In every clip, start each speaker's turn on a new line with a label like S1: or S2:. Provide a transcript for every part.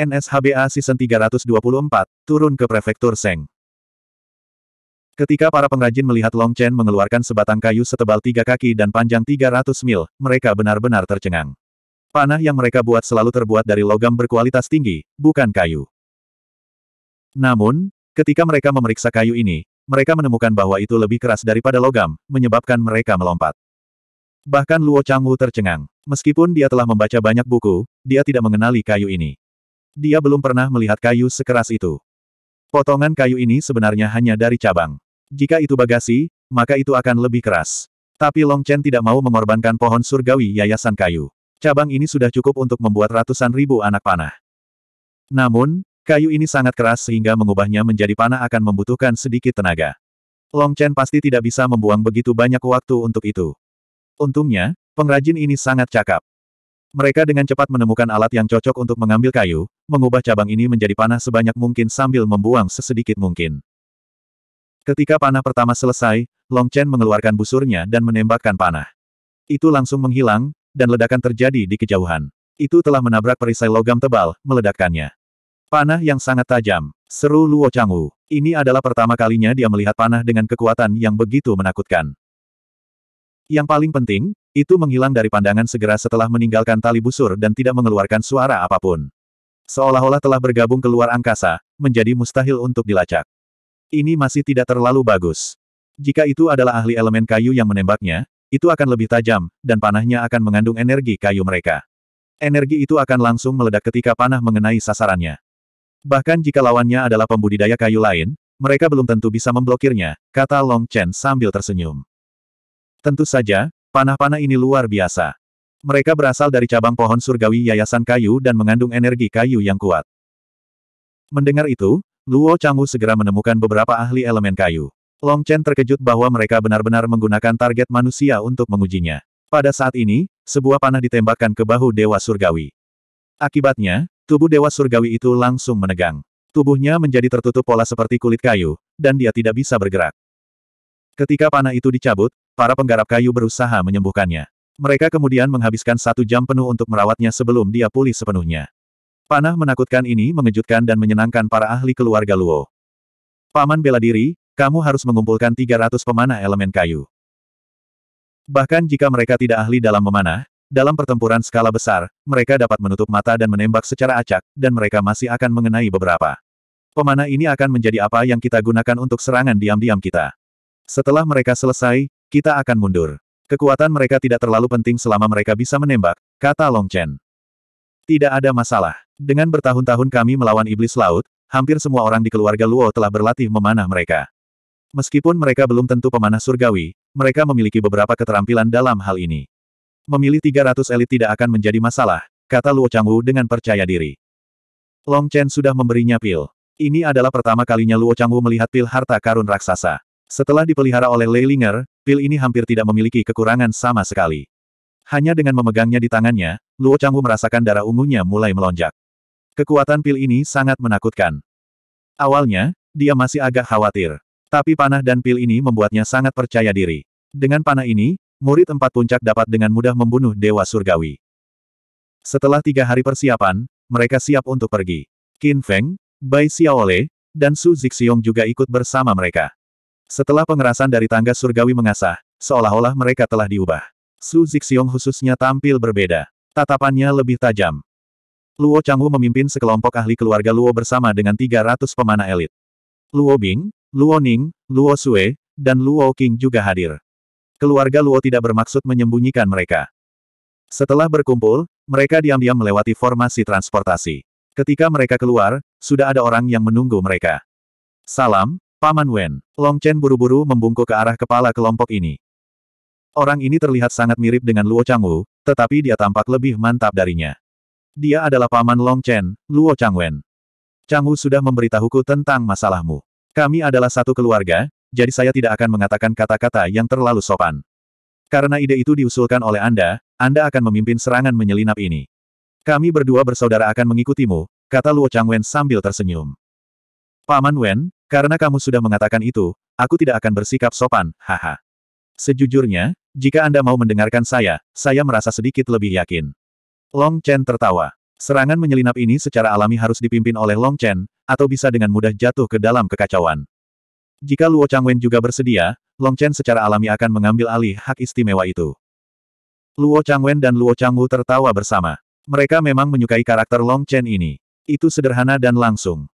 S1: NSHBA Season 324, turun ke Prefektur Seng. Ketika para pengrajin melihat Long Chen mengeluarkan sebatang kayu setebal tiga kaki dan panjang 300 mil, mereka benar-benar tercengang. Panah yang mereka buat selalu terbuat dari logam berkualitas tinggi, bukan kayu. Namun, ketika mereka memeriksa kayu ini, mereka menemukan bahwa itu lebih keras daripada logam, menyebabkan mereka melompat. Bahkan Luo Changwu tercengang. Meskipun dia telah membaca banyak buku, dia tidak mengenali kayu ini. Dia belum pernah melihat kayu sekeras itu. Potongan kayu ini sebenarnya hanya dari cabang. Jika itu bagasi, maka itu akan lebih keras. Tapi Long Chen tidak mau mengorbankan pohon surgawi yayasan kayu. Cabang ini sudah cukup untuk membuat ratusan ribu anak panah. Namun, kayu ini sangat keras sehingga mengubahnya menjadi panah akan membutuhkan sedikit tenaga. Long Chen pasti tidak bisa membuang begitu banyak waktu untuk itu. Untungnya, pengrajin ini sangat cakap. Mereka dengan cepat menemukan alat yang cocok untuk mengambil kayu, mengubah cabang ini menjadi panah sebanyak mungkin sambil membuang sesedikit mungkin. Ketika panah pertama selesai, Long Chen mengeluarkan busurnya dan menembakkan panah. Itu langsung menghilang, dan ledakan terjadi di kejauhan. Itu telah menabrak perisai logam tebal, meledakkannya. Panah yang sangat tajam, seru Luo Changwu. Ini adalah pertama kalinya dia melihat panah dengan kekuatan yang begitu menakutkan. Yang paling penting, itu menghilang dari pandangan segera setelah meninggalkan tali busur dan tidak mengeluarkan suara apapun. Seolah-olah telah bergabung ke luar angkasa, menjadi mustahil untuk dilacak. Ini masih tidak terlalu bagus. Jika itu adalah ahli elemen kayu yang menembaknya, itu akan lebih tajam, dan panahnya akan mengandung energi kayu mereka. Energi itu akan langsung meledak ketika panah mengenai sasarannya. Bahkan jika lawannya adalah pembudidaya kayu lain, mereka belum tentu bisa memblokirnya, kata Long Chen sambil tersenyum. Tentu saja, panah-panah ini luar biasa. Mereka berasal dari cabang pohon surgawi yayasan kayu dan mengandung energi kayu yang kuat. Mendengar itu, Luo Changwu segera menemukan beberapa ahli elemen kayu. Long Chen terkejut bahwa mereka benar-benar menggunakan target manusia untuk mengujinya. Pada saat ini, sebuah panah ditembakkan ke bahu Dewa Surgawi. Akibatnya, tubuh Dewa Surgawi itu langsung menegang. Tubuhnya menjadi tertutup pola seperti kulit kayu, dan dia tidak bisa bergerak. Ketika panah itu dicabut, para penggarap kayu berusaha menyembuhkannya. Mereka kemudian menghabiskan satu jam penuh untuk merawatnya sebelum dia pulih sepenuhnya. Panah menakutkan ini mengejutkan dan menyenangkan para ahli keluarga Luo. Paman bela diri, kamu harus mengumpulkan 300 pemanah elemen kayu. Bahkan jika mereka tidak ahli dalam memanah, dalam pertempuran skala besar, mereka dapat menutup mata dan menembak secara acak, dan mereka masih akan mengenai beberapa. Pemanah ini akan menjadi apa yang kita gunakan untuk serangan diam-diam kita. Setelah mereka selesai, kita akan mundur. Kekuatan mereka tidak terlalu penting selama mereka bisa menembak, kata Long Chen. Tidak ada masalah. Dengan bertahun-tahun kami melawan iblis laut, hampir semua orang di keluarga Luo telah berlatih memanah mereka. Meskipun mereka belum tentu pemanah surgawi, mereka memiliki beberapa keterampilan dalam hal ini. Memilih 300 elit tidak akan menjadi masalah, kata Luo Changwu dengan percaya diri. Long Chen sudah memberinya pil. Ini adalah pertama kalinya Luo Changwu melihat pil harta karun raksasa. Setelah dipelihara oleh Leilinger, pil ini hampir tidak memiliki kekurangan sama sekali. Hanya dengan memegangnya di tangannya, Luo Changwu merasakan darah ungunya mulai melonjak. Kekuatan pil ini sangat menakutkan. Awalnya, dia masih agak khawatir. Tapi panah dan pil ini membuatnya sangat percaya diri. Dengan panah ini, murid empat puncak dapat dengan mudah membunuh Dewa Surgawi. Setelah tiga hari persiapan, mereka siap untuk pergi. Qin Feng, Bai Xiaole, dan Su Zixiong juga ikut bersama mereka. Setelah pengerasan dari tangga surgawi mengasah, seolah-olah mereka telah diubah. Su Zixiong khususnya tampil berbeda. Tatapannya lebih tajam. Luo Changwu memimpin sekelompok ahli keluarga Luo bersama dengan 300 pemanah elit. Luo Bing, Luo Ning, Luo Sue, dan Luo King juga hadir. Keluarga Luo tidak bermaksud menyembunyikan mereka. Setelah berkumpul, mereka diam-diam melewati formasi transportasi. Ketika mereka keluar, sudah ada orang yang menunggu mereka. Salam, Paman Wen, Long Chen buru-buru membungkuk ke arah kepala kelompok ini. Orang ini terlihat sangat mirip dengan Luo Changwu, tetapi dia tampak lebih mantap darinya. Dia adalah paman Long Chen, Luo Changwen. Changwu sudah memberitahuku tentang masalahmu. Kami adalah satu keluarga, jadi saya tidak akan mengatakan kata-kata yang terlalu sopan. Karena ide itu diusulkan oleh Anda, Anda akan memimpin serangan menyelinap ini. Kami berdua bersaudara akan mengikutimu, kata Luo Changwen sambil tersenyum. Paman Wen, karena kamu sudah mengatakan itu, aku tidak akan bersikap sopan, haha. Sejujurnya, jika Anda mau mendengarkan saya, saya merasa sedikit lebih yakin. Long Chen tertawa. Serangan menyelinap ini secara alami harus dipimpin oleh Long Chen, atau bisa dengan mudah jatuh ke dalam kekacauan. Jika Luo Changwen juga bersedia, Long Chen secara alami akan mengambil alih hak istimewa itu. Luo Changwen dan Luo Changwu tertawa bersama. Mereka memang menyukai karakter Long Chen ini. Itu sederhana dan langsung.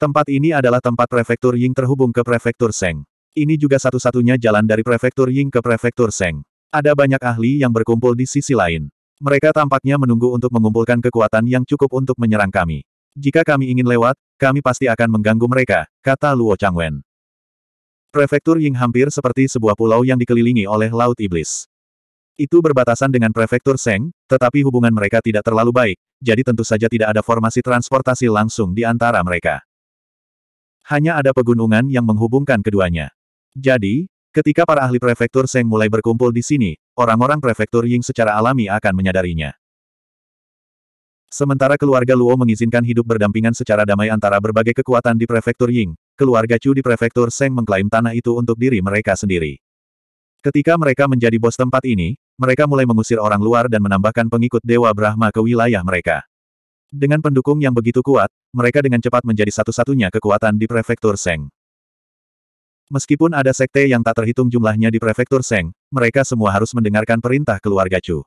S1: Tempat ini adalah tempat prefektur Ying terhubung ke prefektur Seng. Ini juga satu-satunya jalan dari prefektur Ying ke prefektur Seng. Ada banyak ahli yang berkumpul di sisi lain. Mereka tampaknya menunggu untuk mengumpulkan kekuatan yang cukup untuk menyerang kami. Jika kami ingin lewat, kami pasti akan mengganggu mereka, kata Luo Changwen. Prefektur Ying hampir seperti sebuah pulau yang dikelilingi oleh Laut Iblis. Itu berbatasan dengan Prefektur Seng, tetapi hubungan mereka tidak terlalu baik, jadi tentu saja tidak ada formasi transportasi langsung di antara mereka hanya ada pegunungan yang menghubungkan keduanya. Jadi, ketika para ahli prefektur Seng mulai berkumpul di sini, orang-orang prefektur Ying secara alami akan menyadarinya. Sementara keluarga Luo mengizinkan hidup berdampingan secara damai antara berbagai kekuatan di prefektur Ying, keluarga Chu di prefektur Seng mengklaim tanah itu untuk diri mereka sendiri. Ketika mereka menjadi bos tempat ini, mereka mulai mengusir orang luar dan menambahkan pengikut Dewa Brahma ke wilayah mereka. Dengan pendukung yang begitu kuat, mereka dengan cepat menjadi satu-satunya kekuatan di prefektur Seng. Meskipun ada sekte yang tak terhitung jumlahnya di prefektur Seng, mereka semua harus mendengarkan perintah keluarga Chu.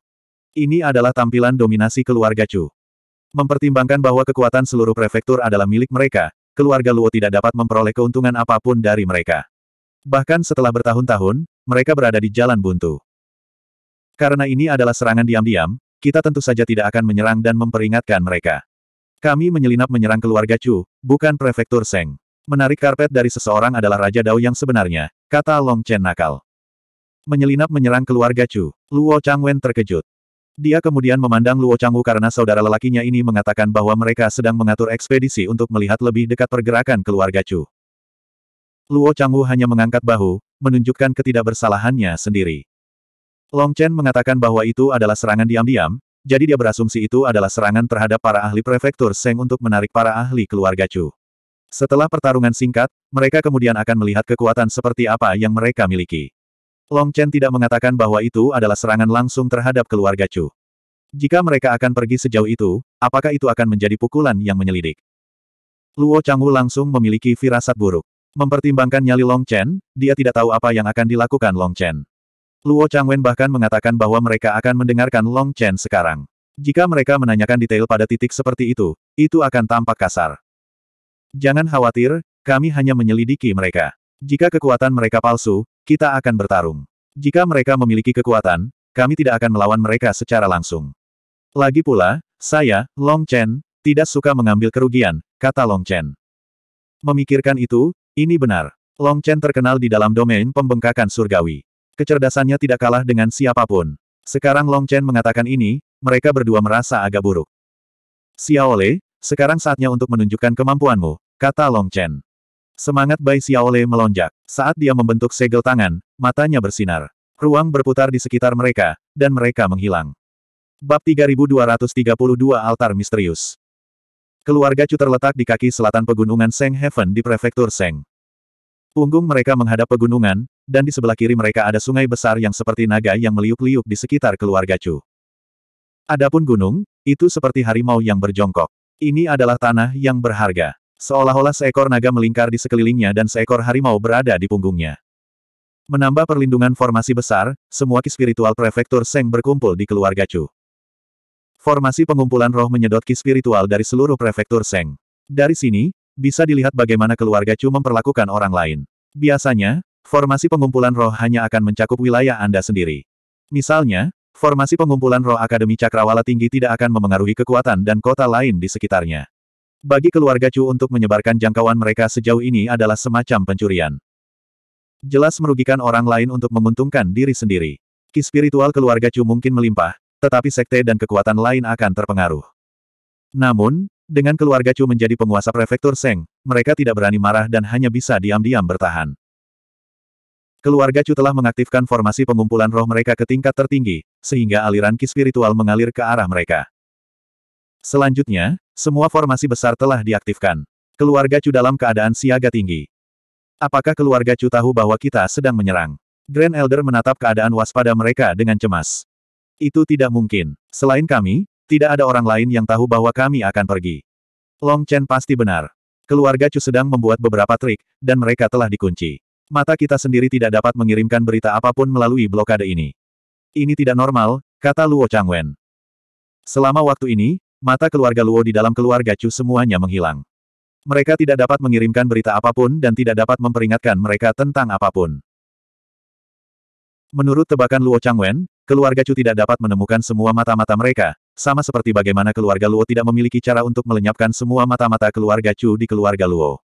S1: Ini adalah tampilan dominasi keluarga Chu. Mempertimbangkan bahwa kekuatan seluruh prefektur adalah milik mereka, keluarga Luo tidak dapat memperoleh keuntungan apapun dari mereka. Bahkan setelah bertahun-tahun, mereka berada di jalan buntu. Karena ini adalah serangan diam-diam, kita tentu saja tidak akan menyerang dan memperingatkan mereka. Kami menyelinap menyerang keluarga Chu, bukan prefektur Seng. Menarik karpet dari seseorang adalah Raja Dao yang sebenarnya, kata Long Chen nakal. Menyelinap menyerang keluarga Chu, Luo Changwen terkejut. Dia kemudian memandang Luo Changwu karena saudara lelakinya ini mengatakan bahwa mereka sedang mengatur ekspedisi untuk melihat lebih dekat pergerakan keluarga Chu. Luo Changwu hanya mengangkat bahu, menunjukkan ketidakbersalahannya sendiri. Long Chen mengatakan bahwa itu adalah serangan diam-diam, jadi dia berasumsi itu adalah serangan terhadap para ahli prefektur Seng untuk menarik para ahli keluarga Chu. Setelah pertarungan singkat, mereka kemudian akan melihat kekuatan seperti apa yang mereka miliki. Long Chen tidak mengatakan bahwa itu adalah serangan langsung terhadap keluarga Chu. Jika mereka akan pergi sejauh itu, apakah itu akan menjadi pukulan yang menyelidik? Luo Changwu langsung memiliki firasat buruk. Mempertimbangkan nyali Long Chen, dia tidak tahu apa yang akan dilakukan Long Chen. Luo Changwen bahkan mengatakan bahwa mereka akan mendengarkan Long Chen sekarang. Jika mereka menanyakan detail pada titik seperti itu, itu akan tampak kasar. Jangan khawatir, kami hanya menyelidiki mereka. Jika kekuatan mereka palsu, kita akan bertarung. Jika mereka memiliki kekuatan, kami tidak akan melawan mereka secara langsung. Lagi pula, saya, Long Chen, tidak suka mengambil kerugian, kata Long Chen. Memikirkan itu, ini benar. Long Chen terkenal di dalam domain pembengkakan surgawi. Kecerdasannya tidak kalah dengan siapapun. Sekarang Long Chen mengatakan ini, mereka berdua merasa agak buruk. Xiaole, sekarang saatnya untuk menunjukkan kemampuanmu, kata Long Chen. Semangat Bai Xiaole melonjak. Saat dia membentuk segel tangan, matanya bersinar. Ruang berputar di sekitar mereka, dan mereka menghilang. Bab 3232 Altar Misterius Keluarga Chu terletak di kaki selatan pegunungan Seng Heaven di prefektur Seng. Punggung mereka menghadap pegunungan, dan di sebelah kiri mereka ada sungai besar yang seperti naga yang meliuk-liuk di sekitar keluarga Chu. Adapun gunung, itu seperti harimau yang berjongkok. Ini adalah tanah yang berharga. Seolah-olah seekor naga melingkar di sekelilingnya dan seekor harimau berada di punggungnya. Menambah perlindungan formasi besar, semua ki spiritual prefektur Seng berkumpul di keluarga Chu. Formasi pengumpulan roh menyedot ki spiritual dari seluruh prefektur Seng. Dari sini, bisa dilihat bagaimana keluarga Chu memperlakukan orang lain. Biasanya, formasi pengumpulan roh hanya akan mencakup wilayah Anda sendiri. Misalnya, formasi pengumpulan roh Akademi Cakrawala Tinggi tidak akan memengaruhi kekuatan dan kota lain di sekitarnya. Bagi keluarga Chu untuk menyebarkan jangkauan mereka sejauh ini adalah semacam pencurian. Jelas merugikan orang lain untuk menguntungkan diri sendiri. Ki spiritual keluarga Chu mungkin melimpah, tetapi sekte dan kekuatan lain akan terpengaruh. Namun, dengan keluarga Chu menjadi penguasa prefektur Seng, mereka tidak berani marah dan hanya bisa diam-diam bertahan. Keluarga Chu telah mengaktifkan formasi pengumpulan roh mereka ke tingkat tertinggi, sehingga aliran ki spiritual mengalir ke arah mereka. Selanjutnya, semua formasi besar telah diaktifkan. Keluarga Chu dalam keadaan siaga tinggi. Apakah keluarga Chu tahu bahwa kita sedang menyerang? Grand Elder menatap keadaan waspada mereka dengan cemas. Itu tidak mungkin. Selain kami, tidak ada orang lain yang tahu bahwa kami akan pergi. Long Chen pasti benar. Keluarga Chu sedang membuat beberapa trik, dan mereka telah dikunci. Mata kita sendiri tidak dapat mengirimkan berita apapun melalui blokade ini. Ini tidak normal, kata Luo Changwen. Selama waktu ini, mata keluarga Luo di dalam keluarga Chu semuanya menghilang. Mereka tidak dapat mengirimkan berita apapun dan tidak dapat memperingatkan mereka tentang apapun. Menurut tebakan Luo Changwen, keluarga Chu tidak dapat menemukan semua mata-mata mereka, sama seperti bagaimana keluarga Luo tidak memiliki cara untuk melenyapkan semua mata-mata keluarga Chu di keluarga Luo.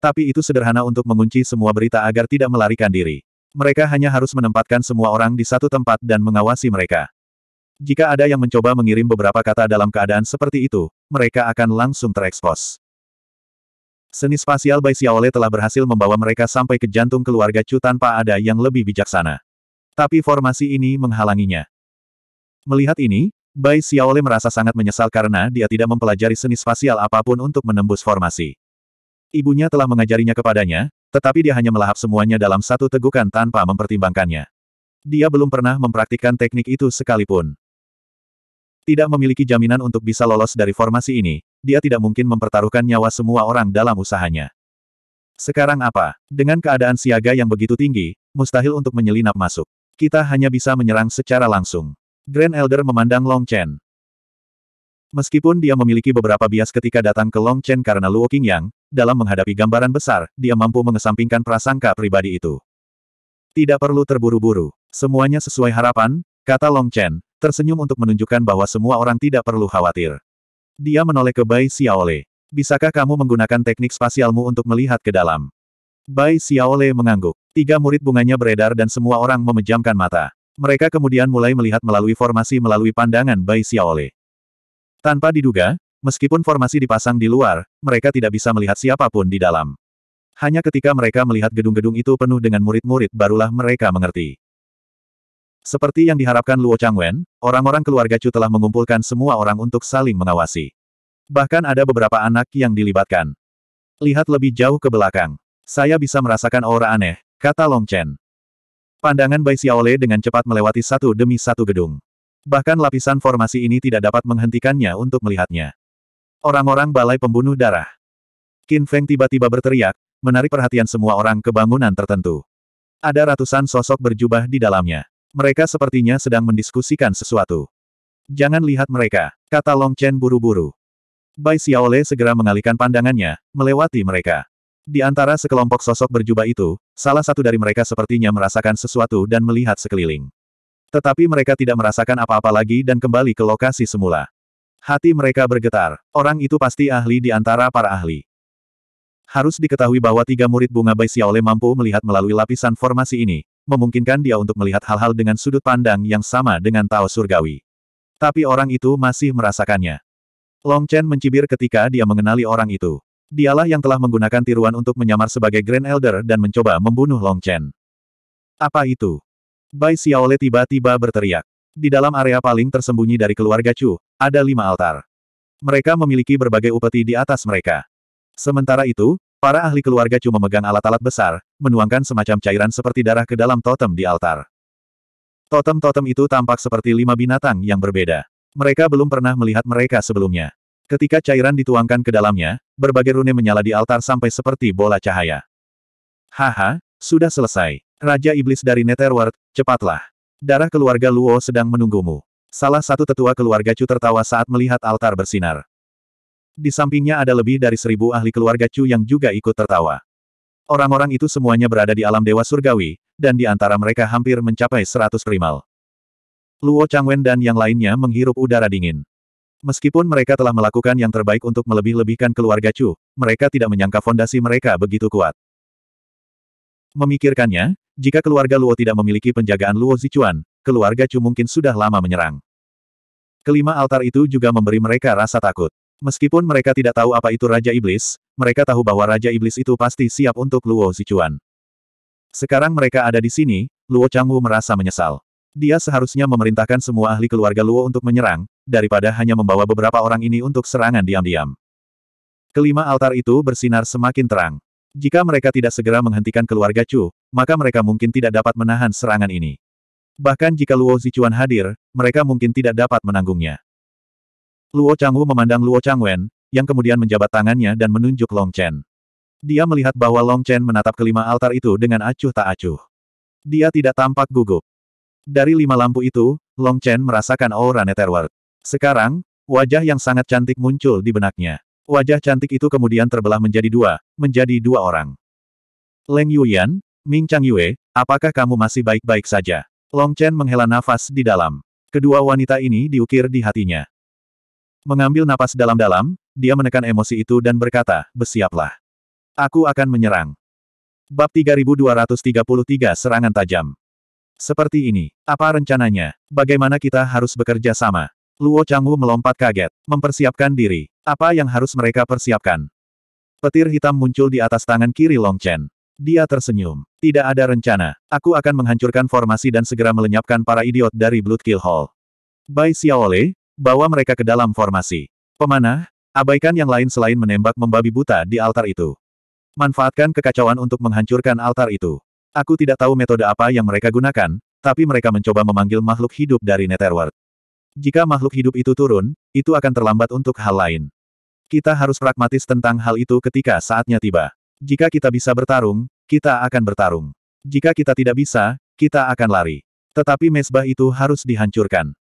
S1: Tapi itu sederhana untuk mengunci semua berita agar tidak melarikan diri. Mereka hanya harus menempatkan semua orang di satu tempat dan mengawasi mereka. Jika ada yang mencoba mengirim beberapa kata dalam keadaan seperti itu, mereka akan langsung terekspos. Seni spasial Bai Xiaole telah berhasil membawa mereka sampai ke jantung keluarga Chu tanpa ada yang lebih bijaksana. Tapi formasi ini menghalanginya. Melihat ini, Bai Xiaole merasa sangat menyesal karena dia tidak mempelajari seni spasial apapun untuk menembus formasi. Ibunya telah mengajarinya kepadanya, tetapi dia hanya melahap semuanya dalam satu tegukan tanpa mempertimbangkannya. Dia belum pernah mempraktikkan teknik itu sekalipun. Tidak memiliki jaminan untuk bisa lolos dari formasi ini, dia tidak mungkin mempertaruhkan nyawa semua orang dalam usahanya. Sekarang apa? Dengan keadaan siaga yang begitu tinggi, mustahil untuk menyelinap masuk. Kita hanya bisa menyerang secara langsung. Grand Elder memandang Long Chen. Meskipun dia memiliki beberapa bias ketika datang ke Long Chen karena Luo Qingyang, dalam menghadapi gambaran besar, dia mampu mengesampingkan prasangka pribadi itu. Tidak perlu terburu-buru. Semuanya sesuai harapan, kata Long Chen, tersenyum untuk menunjukkan bahwa semua orang tidak perlu khawatir. Dia menoleh ke Bai Xiaole. Bisakah kamu menggunakan teknik spasialmu untuk melihat ke dalam? Bai Xiaole mengangguk. Tiga murid bunganya beredar dan semua orang memejamkan mata. Mereka kemudian mulai melihat melalui formasi melalui pandangan Bai Xiaole. Tanpa diduga, meskipun formasi dipasang di luar, mereka tidak bisa melihat siapapun di dalam. Hanya ketika mereka melihat gedung-gedung itu penuh dengan murid-murid barulah mereka mengerti. Seperti yang diharapkan Luo Changwen, orang-orang keluarga Chu telah mengumpulkan semua orang untuk saling mengawasi. Bahkan ada beberapa anak yang dilibatkan. Lihat lebih jauh ke belakang. Saya bisa merasakan aura aneh, kata Long Chen. Pandangan Bai Xiaole dengan cepat melewati satu demi satu gedung. Bahkan lapisan formasi ini tidak dapat menghentikannya untuk melihatnya. Orang-orang balai pembunuh darah. Qin Feng tiba-tiba berteriak, menarik perhatian semua orang ke bangunan tertentu. Ada ratusan sosok berjubah di dalamnya. Mereka sepertinya sedang mendiskusikan sesuatu. Jangan lihat mereka, kata Long Chen buru-buru. Bai Xiaole segera mengalihkan pandangannya, melewati mereka. Di antara sekelompok sosok berjubah itu, Salah satu dari mereka sepertinya merasakan sesuatu dan melihat sekeliling. Tetapi mereka tidak merasakan apa-apa lagi dan kembali ke lokasi semula. Hati mereka bergetar. Orang itu pasti ahli di antara para ahli. Harus diketahui bahwa tiga murid bunga Bai Xiaole mampu melihat melalui lapisan formasi ini, memungkinkan dia untuk melihat hal-hal dengan sudut pandang yang sama dengan Tao Surgawi. Tapi orang itu masih merasakannya. Long Chen mencibir ketika dia mengenali orang itu. Dialah yang telah menggunakan tiruan untuk menyamar sebagai Grand Elder dan mencoba membunuh Long Chen. Apa itu? Bai Xiaole tiba-tiba berteriak. Di dalam area paling tersembunyi dari keluarga Chu, ada lima altar. Mereka memiliki berbagai upeti di atas mereka. Sementara itu, para ahli keluarga Chu memegang alat-alat besar, menuangkan semacam cairan seperti darah ke dalam totem di altar. Totem-totem itu tampak seperti lima binatang yang berbeda. Mereka belum pernah melihat mereka sebelumnya. Ketika cairan dituangkan ke dalamnya, berbagai rune menyala di altar sampai seperti bola cahaya. Haha, sudah selesai. Raja Iblis dari Netherworld, cepatlah. Darah keluarga Luo sedang menunggumu. Salah satu tetua keluarga Chu tertawa saat melihat altar bersinar. Di sampingnya ada lebih dari seribu ahli keluarga Chu yang juga ikut tertawa. Orang-orang itu semuanya berada di alam dewa surgawi, dan di antara mereka hampir mencapai seratus primal. Luo Changwen dan yang lainnya menghirup udara dingin. Meskipun mereka telah melakukan yang terbaik untuk melebih-lebihkan keluarga Chu, mereka tidak menyangka fondasi mereka begitu kuat. Memikirkannya, jika keluarga Luo tidak memiliki penjagaan Luo Zichuan, keluarga Chu mungkin sudah lama menyerang. Kelima altar itu juga memberi mereka rasa takut. Meskipun mereka tidak tahu apa itu Raja Iblis, mereka tahu bahwa Raja Iblis itu pasti siap untuk Luo Zichuan. Sekarang mereka ada di sini, Luo Changwu merasa menyesal. Dia seharusnya memerintahkan semua ahli keluarga Luo untuk menyerang, daripada hanya membawa beberapa orang ini untuk serangan diam-diam. Kelima altar itu bersinar semakin terang. Jika mereka tidak segera menghentikan keluarga Chu, maka mereka mungkin tidak dapat menahan serangan ini. Bahkan jika Luo Zichuan hadir, mereka mungkin tidak dapat menanggungnya. Luo Changwu memandang Luo Changwen, yang kemudian menjabat tangannya dan menunjuk Long Chen. Dia melihat bahwa Long Chen menatap kelima altar itu dengan acuh tak acuh. Dia tidak tampak gugup. Dari lima lampu itu, Long Chen merasakan aura Netherworld. Sekarang, wajah yang sangat cantik muncul di benaknya. Wajah cantik itu kemudian terbelah menjadi dua, menjadi dua orang. Leng Yuyan, Ming Chang Yue, apakah kamu masih baik-baik saja? Long Chen menghela nafas di dalam. Kedua wanita ini diukir di hatinya. Mengambil napas dalam-dalam, dia menekan emosi itu dan berkata, Besiaplah. Aku akan menyerang. Bab 3233 Serangan Tajam seperti ini. Apa rencananya? Bagaimana kita harus bekerja sama? Luo Changwu melompat kaget, mempersiapkan diri. Apa yang harus mereka persiapkan? Petir hitam muncul di atas tangan kiri Long Chen. Dia tersenyum. Tidak ada rencana. Aku akan menghancurkan formasi dan segera melenyapkan para idiot dari Blood Kill Hall. Bai Xiaole, bawa mereka ke dalam formasi. Pemanah, abaikan yang lain selain menembak membabi buta di altar itu. Manfaatkan kekacauan untuk menghancurkan altar itu. Aku tidak tahu metode apa yang mereka gunakan, tapi mereka mencoba memanggil makhluk hidup dari Netherworld. Jika makhluk hidup itu turun, itu akan terlambat untuk hal lain. Kita harus pragmatis tentang hal itu ketika saatnya tiba. Jika kita bisa bertarung, kita akan bertarung. Jika kita tidak bisa, kita akan lari. Tetapi mesbah itu harus dihancurkan.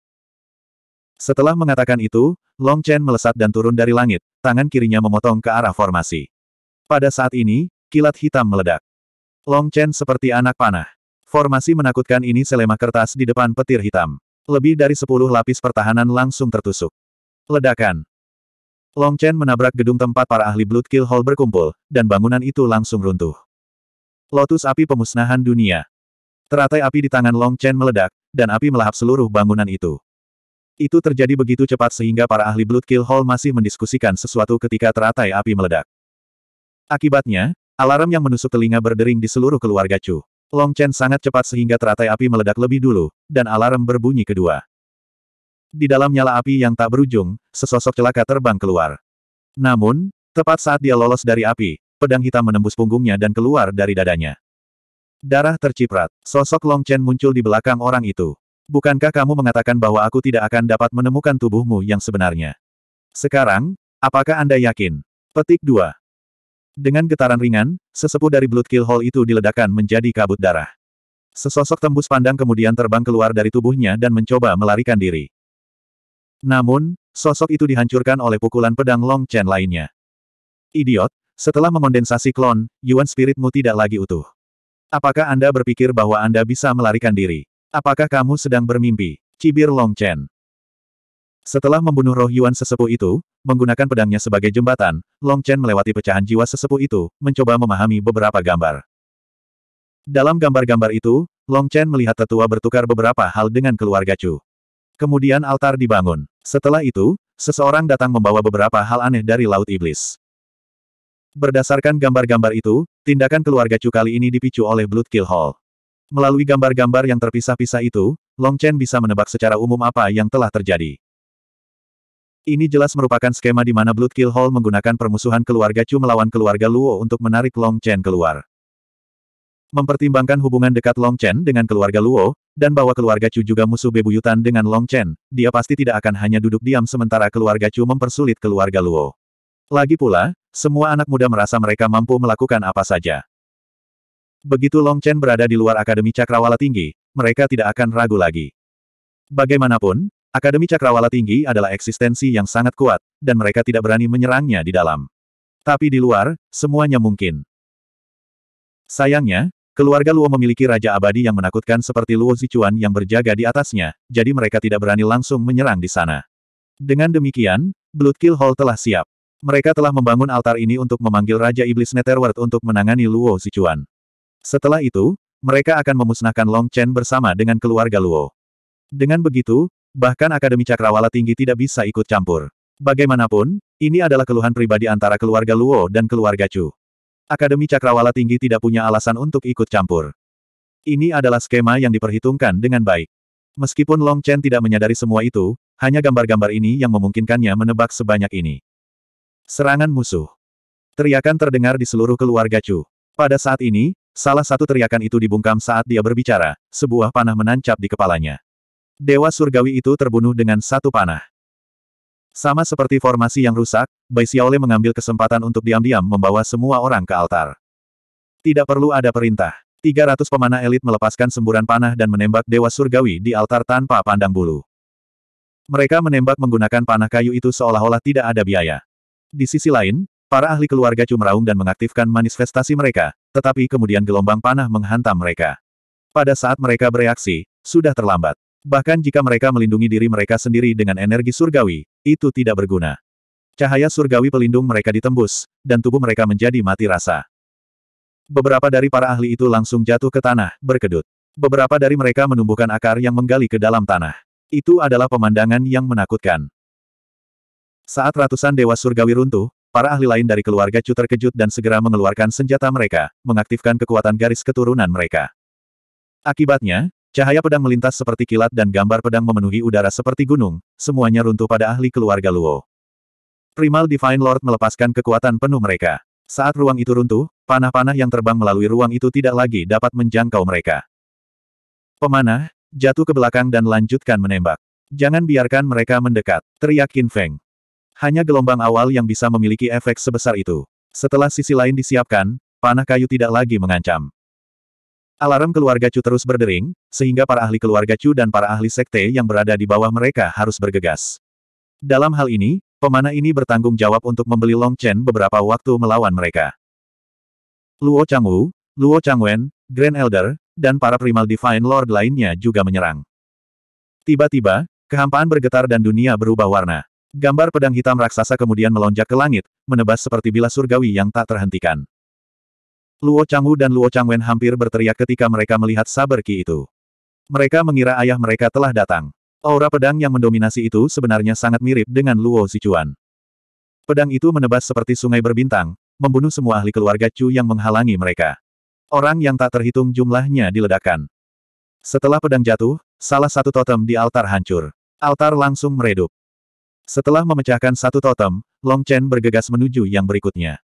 S1: Setelah mengatakan itu, Long Chen melesat dan turun dari langit, tangan kirinya memotong ke arah formasi. Pada saat ini, kilat hitam meledak. Long Chen seperti anak panah. Formasi menakutkan ini selema kertas di depan petir hitam. Lebih dari sepuluh lapis pertahanan langsung tertusuk. Ledakan. Long Chen menabrak gedung tempat para ahli Blood Kill Hall berkumpul, dan bangunan itu langsung runtuh. Lotus api pemusnahan dunia. Teratai api di tangan Long Chen meledak, dan api melahap seluruh bangunan itu. Itu terjadi begitu cepat sehingga para ahli Blood Kill Hall masih mendiskusikan sesuatu ketika teratai api meledak. Akibatnya, Alarm yang menusuk telinga berdering di seluruh keluarga Chu. Long Chen sangat cepat sehingga teratai api meledak lebih dulu, dan alarm berbunyi kedua. Di dalam nyala api yang tak berujung, sesosok celaka terbang keluar. Namun, tepat saat dia lolos dari api, pedang hitam menembus punggungnya dan keluar dari dadanya. Darah terciprat, sosok Long Chen muncul di belakang orang itu. Bukankah kamu mengatakan bahwa aku tidak akan dapat menemukan tubuhmu yang sebenarnya? Sekarang, apakah Anda yakin? Petik 2. Dengan getaran ringan, sesepuh dari Blood Kill Hall itu diledakkan menjadi kabut darah. Sesosok tembus pandang kemudian terbang keluar dari tubuhnya dan mencoba melarikan diri. Namun, sosok itu dihancurkan oleh pukulan pedang Long Chen lainnya. Idiot, setelah mengondensasi klon, Yuan spiritmu tidak lagi utuh. Apakah Anda berpikir bahwa Anda bisa melarikan diri? Apakah kamu sedang bermimpi? Cibir Long Chen. Setelah membunuh roh Yuan sesepuh itu, menggunakan pedangnya sebagai jembatan, Long Chen melewati pecahan jiwa sesepuh itu, mencoba memahami beberapa gambar. Dalam gambar-gambar itu, Long Chen melihat tetua bertukar beberapa hal dengan keluarga Chu. Kemudian altar dibangun. Setelah itu, seseorang datang membawa beberapa hal aneh dari Laut Iblis. Berdasarkan gambar-gambar itu, tindakan keluarga Chu kali ini dipicu oleh Blood Kill Hall. Melalui gambar-gambar yang terpisah-pisah itu, Long Chen bisa menebak secara umum apa yang telah terjadi. Ini jelas merupakan skema di mana Blood Kill Hall menggunakan permusuhan keluarga Chu melawan keluarga Luo untuk menarik Long Chen keluar. Mempertimbangkan hubungan dekat Long Chen dengan keluarga Luo, dan bahwa keluarga Chu juga musuh bebuyutan dengan Long Chen, dia pasti tidak akan hanya duduk diam sementara keluarga Chu mempersulit keluarga Luo. Lagi pula, semua anak muda merasa mereka mampu melakukan apa saja. Begitu Long Chen berada di luar Akademi Cakrawala Tinggi, mereka tidak akan ragu lagi. Bagaimanapun, Akademi Cakrawala Tinggi adalah eksistensi yang sangat kuat, dan mereka tidak berani menyerangnya di dalam. Tapi di luar, semuanya mungkin. Sayangnya, keluarga Luo memiliki Raja Abadi yang menakutkan seperti Luo Zichuan yang berjaga di atasnya, jadi mereka tidak berani langsung menyerang di sana. Dengan demikian, Blood Kill Hall telah siap. Mereka telah membangun altar ini untuk memanggil Raja Iblis Netherworld untuk menangani Luo Zichuan. Setelah itu, mereka akan memusnahkan Long Chen bersama dengan keluarga Luo. Dengan begitu, Bahkan Akademi Cakrawala Tinggi tidak bisa ikut campur. Bagaimanapun, ini adalah keluhan pribadi antara keluarga Luo dan keluarga Chu. Akademi Cakrawala Tinggi tidak punya alasan untuk ikut campur. Ini adalah skema yang diperhitungkan dengan baik. Meskipun Long Chen tidak menyadari semua itu, hanya gambar-gambar ini yang memungkinkannya menebak sebanyak ini. Serangan musuh. Teriakan terdengar di seluruh keluarga Chu. Pada saat ini, salah satu teriakan itu dibungkam saat dia berbicara, sebuah panah menancap di kepalanya. Dewa surgawi itu terbunuh dengan satu panah. Sama seperti formasi yang rusak, Bai Xiaole mengambil kesempatan untuk diam-diam membawa semua orang ke altar. Tidak perlu ada perintah. 300 pemanah elit melepaskan semburan panah dan menembak Dewa Surgawi di altar tanpa pandang bulu. Mereka menembak menggunakan panah kayu itu seolah-olah tidak ada biaya. Di sisi lain, para ahli keluarga cumraung dan mengaktifkan manifestasi mereka, tetapi kemudian gelombang panah menghantam mereka. Pada saat mereka bereaksi, sudah terlambat. Bahkan jika mereka melindungi diri mereka sendiri dengan energi surgawi, itu tidak berguna. Cahaya surgawi pelindung mereka ditembus, dan tubuh mereka menjadi mati rasa. Beberapa dari para ahli itu langsung jatuh ke tanah, berkedut. Beberapa dari mereka menumbuhkan akar yang menggali ke dalam tanah. Itu adalah pemandangan yang menakutkan. Saat ratusan dewa surgawi runtuh, para ahli lain dari keluarga Chu terkejut dan segera mengeluarkan senjata mereka, mengaktifkan kekuatan garis keturunan mereka. Akibatnya, Cahaya pedang melintas seperti kilat dan gambar pedang memenuhi udara seperti gunung, semuanya runtuh pada ahli keluarga Luo. Primal Divine Lord melepaskan kekuatan penuh mereka. Saat ruang itu runtuh, panah-panah yang terbang melalui ruang itu tidak lagi dapat menjangkau mereka. Pemanah, jatuh ke belakang dan lanjutkan menembak. Jangan biarkan mereka mendekat, teriak Qin Feng. Hanya gelombang awal yang bisa memiliki efek sebesar itu. Setelah sisi lain disiapkan, panah kayu tidak lagi mengancam. Alarm keluarga Chu terus berdering, sehingga para ahli keluarga Chu dan para ahli sekte yang berada di bawah mereka harus bergegas. Dalam hal ini, pemanah ini bertanggung jawab untuk membeli Long Chen beberapa waktu melawan mereka. Luo Changwu, Luo Changwen, Grand Elder, dan para primal Divine Lord lainnya juga menyerang. Tiba-tiba, kehampaan bergetar dan dunia berubah warna. Gambar pedang hitam raksasa kemudian melonjak ke langit, menebas seperti bila surgawi yang tak terhentikan. Luo Changwu dan Luo Changwen hampir berteriak ketika mereka melihat saber Qi itu. Mereka mengira ayah mereka telah datang. Aura pedang yang mendominasi itu sebenarnya sangat mirip dengan Luo Zichuan. Pedang itu menebas seperti sungai berbintang, membunuh semua ahli keluarga Chu yang menghalangi mereka. Orang yang tak terhitung jumlahnya diledakkan. Setelah pedang jatuh, salah satu totem di altar hancur. Altar langsung meredup. Setelah memecahkan satu totem, Long Chen bergegas menuju yang berikutnya.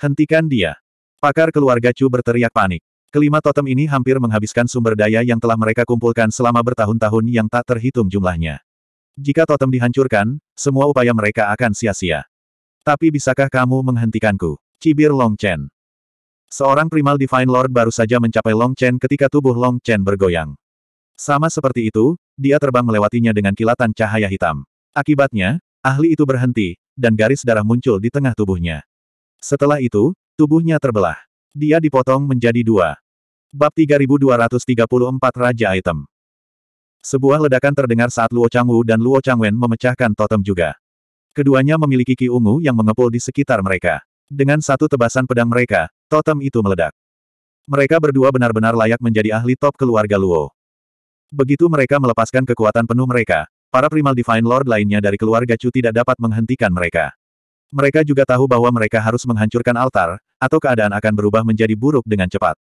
S1: Hentikan dia. Pakar keluarga Chu berteriak panik. Kelima totem ini hampir menghabiskan sumber daya yang telah mereka kumpulkan selama bertahun-tahun yang tak terhitung jumlahnya. Jika totem dihancurkan, semua upaya mereka akan sia-sia. Tapi bisakah kamu menghentikanku? Cibir Long Chen. Seorang primal Divine Lord baru saja mencapai Long Chen ketika tubuh Long Chen bergoyang. Sama seperti itu, dia terbang melewatinya dengan kilatan cahaya hitam. Akibatnya, ahli itu berhenti, dan garis darah muncul di tengah tubuhnya. Setelah itu, Tubuhnya terbelah. Dia dipotong menjadi dua. Bab 3234 Raja Item Sebuah ledakan terdengar saat Luo Changwu dan Luo Changwen memecahkan totem juga. Keduanya memiliki ki ungu yang mengepul di sekitar mereka. Dengan satu tebasan pedang mereka, totem itu meledak. Mereka berdua benar-benar layak menjadi ahli top keluarga Luo. Begitu mereka melepaskan kekuatan penuh mereka, para primal Divine Lord lainnya dari keluarga Chu tidak dapat menghentikan mereka. Mereka juga tahu bahwa mereka harus menghancurkan altar, atau keadaan akan berubah menjadi buruk dengan cepat.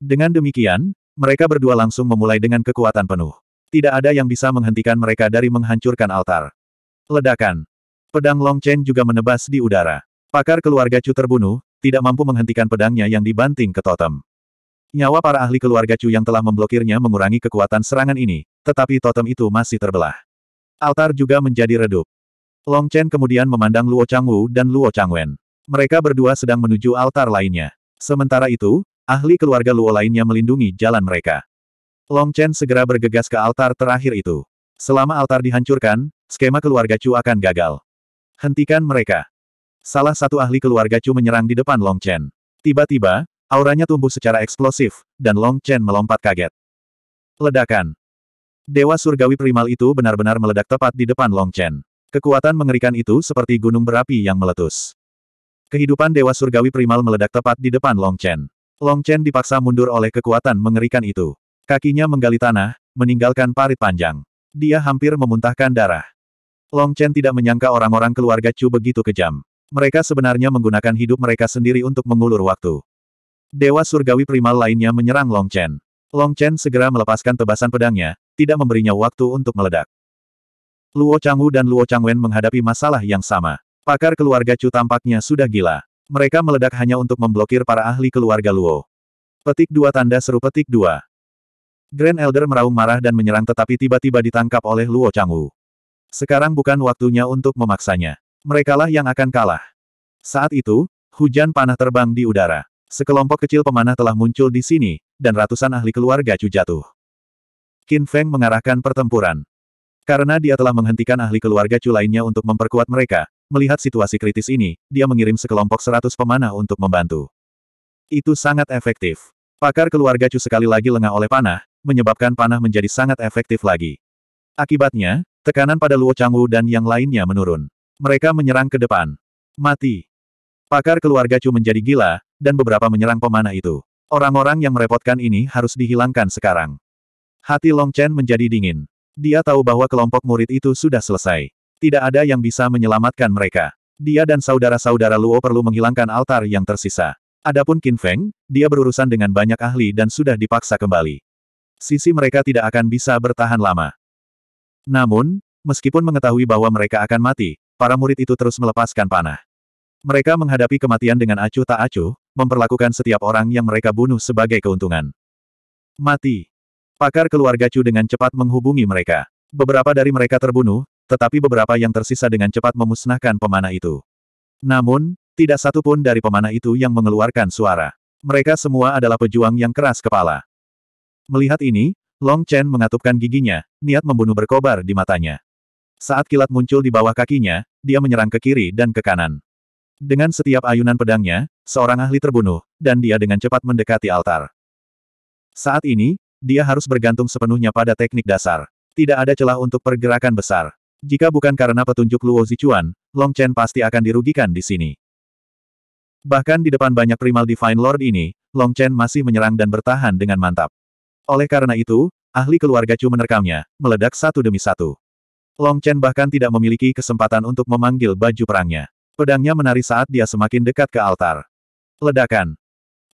S1: Dengan demikian, mereka berdua langsung memulai dengan kekuatan penuh. Tidak ada yang bisa menghentikan mereka dari menghancurkan altar. Ledakan. Pedang Long Chen juga menebas di udara. Pakar keluarga Chu terbunuh, tidak mampu menghentikan pedangnya yang dibanting ke totem. Nyawa para ahli keluarga Chu yang telah memblokirnya mengurangi kekuatan serangan ini, tetapi totem itu masih terbelah. Altar juga menjadi redup. Long Chen kemudian memandang Luo Changwu dan Luo Changwen. Mereka berdua sedang menuju altar lainnya. Sementara itu, ahli keluarga Luo lainnya melindungi jalan mereka. Long Chen segera bergegas ke altar terakhir itu. Selama altar dihancurkan, skema keluarga Chu akan gagal. Hentikan mereka. Salah satu ahli keluarga Chu menyerang di depan Long Chen. Tiba-tiba, auranya tumbuh secara eksplosif, dan Long Chen melompat kaget. Ledakan. Dewa surgawi primal itu benar-benar meledak tepat di depan Long Chen. Kekuatan mengerikan itu seperti gunung berapi yang meletus. Kehidupan Dewa Surgawi Primal meledak tepat di depan Long Chen. Long Chen dipaksa mundur oleh kekuatan mengerikan itu. Kakinya menggali tanah, meninggalkan parit panjang. Dia hampir memuntahkan darah. Long Chen tidak menyangka orang-orang keluarga Chu begitu kejam. Mereka sebenarnya menggunakan hidup mereka sendiri untuk mengulur waktu. Dewa Surgawi Primal lainnya menyerang Long Chen. Long Chen segera melepaskan tebasan pedangnya, tidak memberinya waktu untuk meledak. Luo Changwu dan Luo Changwen menghadapi masalah yang sama. Pakar keluarga Chu tampaknya sudah gila. Mereka meledak hanya untuk memblokir para ahli keluarga Luo. Petik dua tanda seru petik dua. Grand Elder meraung marah dan menyerang tetapi tiba-tiba ditangkap oleh Luo Changwu. Sekarang bukan waktunya untuk memaksanya. Merekalah yang akan kalah. Saat itu, hujan panah terbang di udara. Sekelompok kecil pemanah telah muncul di sini, dan ratusan ahli keluarga Chu jatuh. Qin Feng mengarahkan pertempuran. Karena dia telah menghentikan ahli keluarga Chu lainnya untuk memperkuat mereka, melihat situasi kritis ini, dia mengirim sekelompok seratus pemanah untuk membantu. Itu sangat efektif. Pakar keluarga Chu sekali lagi lengah oleh panah, menyebabkan panah menjadi sangat efektif lagi. Akibatnya, tekanan pada Luo Changwu dan yang lainnya menurun. Mereka menyerang ke depan. Mati. Pakar keluarga Chu menjadi gila, dan beberapa menyerang pemanah itu. Orang-orang yang merepotkan ini harus dihilangkan sekarang. Hati Long Chen menjadi dingin. Dia tahu bahwa kelompok murid itu sudah selesai. Tidak ada yang bisa menyelamatkan mereka. Dia dan saudara-saudara Luo perlu menghilangkan altar yang tersisa. Adapun Qin Feng, dia berurusan dengan banyak ahli dan sudah dipaksa kembali. Sisi mereka tidak akan bisa bertahan lama. Namun, meskipun mengetahui bahwa mereka akan mati, para murid itu terus melepaskan panah. Mereka menghadapi kematian dengan acuh tak acuh, memperlakukan setiap orang yang mereka bunuh sebagai keuntungan. Mati. Pakar keluarga Chu dengan cepat menghubungi mereka. Beberapa dari mereka terbunuh, tetapi beberapa yang tersisa dengan cepat memusnahkan pemanah itu. Namun, tidak satu pun dari pemanah itu yang mengeluarkan suara. Mereka semua adalah pejuang yang keras kepala. Melihat ini, Long Chen mengatupkan giginya, niat membunuh berkobar di matanya. Saat kilat muncul di bawah kakinya, dia menyerang ke kiri dan ke kanan. Dengan setiap ayunan pedangnya, seorang ahli terbunuh, dan dia dengan cepat mendekati altar. Saat ini, dia harus bergantung sepenuhnya pada teknik dasar. Tidak ada celah untuk pergerakan besar. Jika bukan karena petunjuk Luo Zichuan, Long Chen pasti akan dirugikan di sini. Bahkan di depan banyak primal Divine Lord ini, Long Chen masih menyerang dan bertahan dengan mantap. Oleh karena itu, ahli keluarga Chu menerkamnya, meledak satu demi satu. Long Chen bahkan tidak memiliki kesempatan untuk memanggil baju perangnya. Pedangnya menari saat dia semakin dekat ke altar. Ledakan.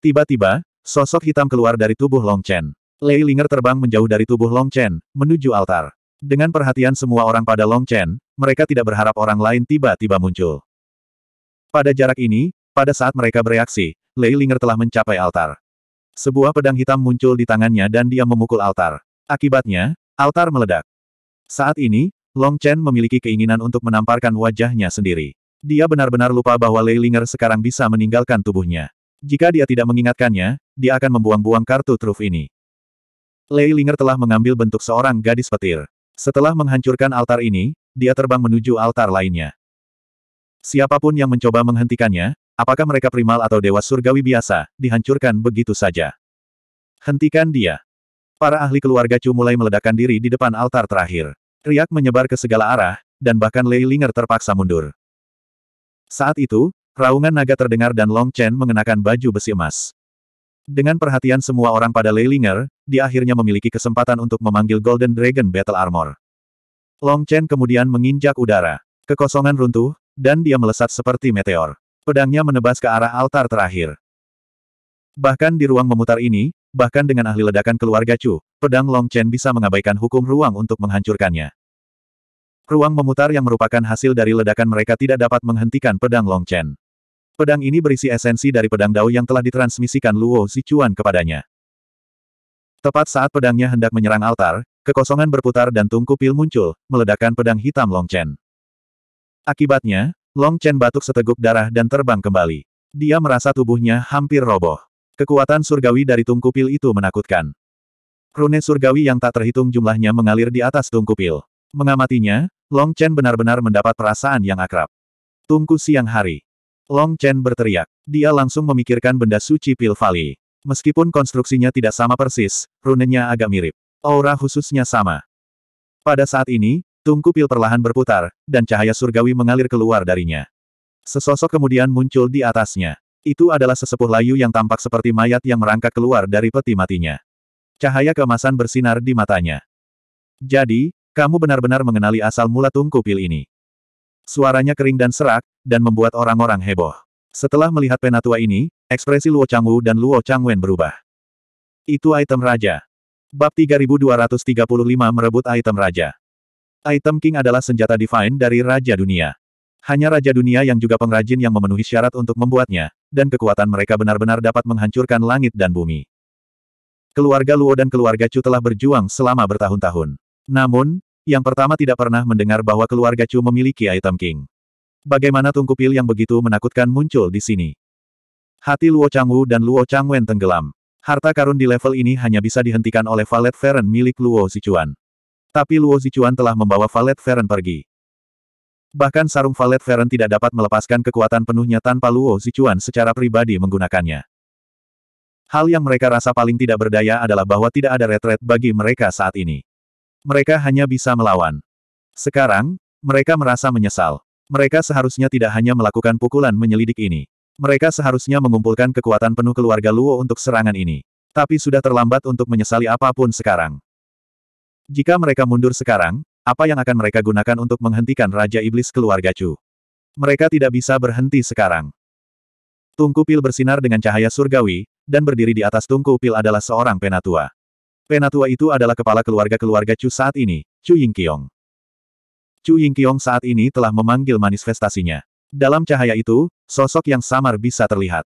S1: Tiba-tiba, sosok hitam keluar dari tubuh Long Chen. Lei Linger terbang menjauh dari tubuh Long Chen, menuju altar. Dengan perhatian semua orang pada Long Chen, mereka tidak berharap orang lain tiba-tiba muncul. Pada jarak ini, pada saat mereka bereaksi, Lei Linger telah mencapai altar. Sebuah pedang hitam muncul di tangannya dan dia memukul altar. Akibatnya, altar meledak. Saat ini, Long Chen memiliki keinginan untuk menamparkan wajahnya sendiri. Dia benar-benar lupa bahwa Lei Linger sekarang bisa meninggalkan tubuhnya. Jika dia tidak mengingatkannya, dia akan membuang-buang kartu truf ini. Lei Linger telah mengambil bentuk seorang gadis petir. Setelah menghancurkan altar ini, dia terbang menuju altar lainnya. Siapapun yang mencoba menghentikannya, apakah mereka primal atau dewa surgawi biasa, dihancurkan begitu saja. Hentikan dia. Para ahli keluarga Chu mulai meledakkan diri di depan altar terakhir. Riak menyebar ke segala arah, dan bahkan Lei Linger terpaksa mundur. Saat itu, raungan naga terdengar dan Long Chen mengenakan baju besi emas. Dengan perhatian semua orang pada Leilinger, dia akhirnya memiliki kesempatan untuk memanggil Golden Dragon Battle Armor. Long Chen kemudian menginjak udara. Kekosongan runtuh, dan dia melesat seperti meteor. Pedangnya menebas ke arah altar terakhir. Bahkan di ruang memutar ini, bahkan dengan ahli ledakan keluarga Chu, pedang Long Chen bisa mengabaikan hukum ruang untuk menghancurkannya. Ruang memutar yang merupakan hasil dari ledakan mereka tidak dapat menghentikan pedang Long Chen. Pedang ini berisi esensi dari pedang Dao yang telah ditransmisikan Luo Zichuan kepadanya. Tepat saat pedangnya hendak menyerang altar, kekosongan berputar dan tungku pil muncul, meledakkan pedang hitam Long Chen. Akibatnya, Long Chen batuk seteguk darah dan terbang kembali. Dia merasa tubuhnya hampir roboh. Kekuatan surgawi dari tungku pil itu menakutkan. Rune surgawi yang tak terhitung jumlahnya mengalir di atas tungku pil. Mengamatinya, Long Chen benar-benar mendapat perasaan yang akrab. Tungku siang hari. Long Chen berteriak. Dia langsung memikirkan benda suci Pil Valley. Meskipun konstruksinya tidak sama persis, runenya agak mirip. Aura khususnya sama. Pada saat ini, tungku pil perlahan berputar, dan cahaya surgawi mengalir keluar darinya. Sesosok kemudian muncul di atasnya. Itu adalah sesepuh layu yang tampak seperti mayat yang merangkak keluar dari peti matinya. Cahaya kemasan bersinar di matanya. Jadi, kamu benar-benar mengenali asal mula tungku pil ini. Suaranya kering dan serak, dan membuat orang-orang heboh. Setelah melihat penatua ini, ekspresi Luo Changwu dan Luo Changwen berubah. Itu item raja. Bab 3235 merebut item raja. Item King adalah senjata divine dari Raja Dunia. Hanya Raja Dunia yang juga pengrajin yang memenuhi syarat untuk membuatnya, dan kekuatan mereka benar-benar dapat menghancurkan langit dan bumi. Keluarga Luo dan keluarga Chu telah berjuang selama bertahun-tahun. Namun, yang pertama tidak pernah mendengar bahwa keluarga Chu memiliki item king. Bagaimana tungku pil yang begitu menakutkan muncul di sini? Hati Luo Changwu dan Luo Changwen tenggelam. Harta karun di level ini hanya bisa dihentikan oleh Valet Feren milik Luo Zichuan. Tapi Luo Zichuan telah membawa Valet Feren pergi. Bahkan sarung Valet Feren tidak dapat melepaskan kekuatan penuhnya tanpa Luo Zichuan secara pribadi menggunakannya. Hal yang mereka rasa paling tidak berdaya adalah bahwa tidak ada retret bagi mereka saat ini. Mereka hanya bisa melawan. Sekarang, mereka merasa menyesal. Mereka seharusnya tidak hanya melakukan pukulan menyelidik ini. Mereka seharusnya mengumpulkan kekuatan penuh keluarga Luo untuk serangan ini. Tapi sudah terlambat untuk menyesali apapun sekarang. Jika mereka mundur sekarang, apa yang akan mereka gunakan untuk menghentikan Raja Iblis keluarga Chu? Mereka tidak bisa berhenti sekarang. Tungku pil bersinar dengan cahaya surgawi, dan berdiri di atas tungku pil adalah seorang penatua. Penatua itu adalah kepala keluarga-keluarga Chu saat ini, Chu Yingqiong. Chu Yingqiong saat ini telah memanggil manifestasinya. Dalam cahaya itu, sosok yang samar bisa terlihat.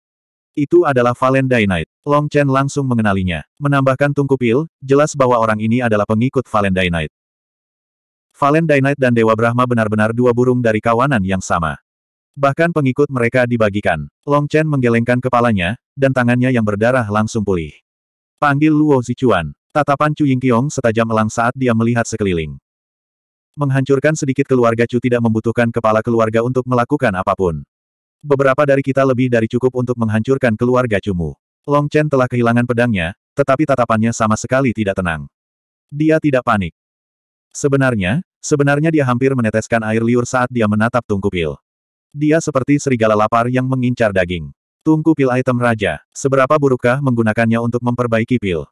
S1: Itu adalah Valen Dainite. Long Chen langsung mengenalinya. Menambahkan tungku pil, jelas bahwa orang ini adalah pengikut Valen Valen Dainite dan Dewa Brahma benar-benar dua burung dari kawanan yang sama. Bahkan pengikut mereka dibagikan. Long Chen menggelengkan kepalanya, dan tangannya yang berdarah langsung pulih. Panggil Luo Zichuan. Tatapan Chu Yingqiong setajam elang saat dia melihat sekeliling. Menghancurkan sedikit keluarga Chu tidak membutuhkan kepala keluarga untuk melakukan apapun. Beberapa dari kita lebih dari cukup untuk menghancurkan keluarga Chumu. Long Chen telah kehilangan pedangnya, tetapi tatapannya sama sekali tidak tenang. Dia tidak panik. Sebenarnya, sebenarnya dia hampir meneteskan air liur saat dia menatap tungku pil. Dia seperti serigala lapar yang mengincar daging. Tungku pil item raja. Seberapa burukkah menggunakannya untuk memperbaiki pil?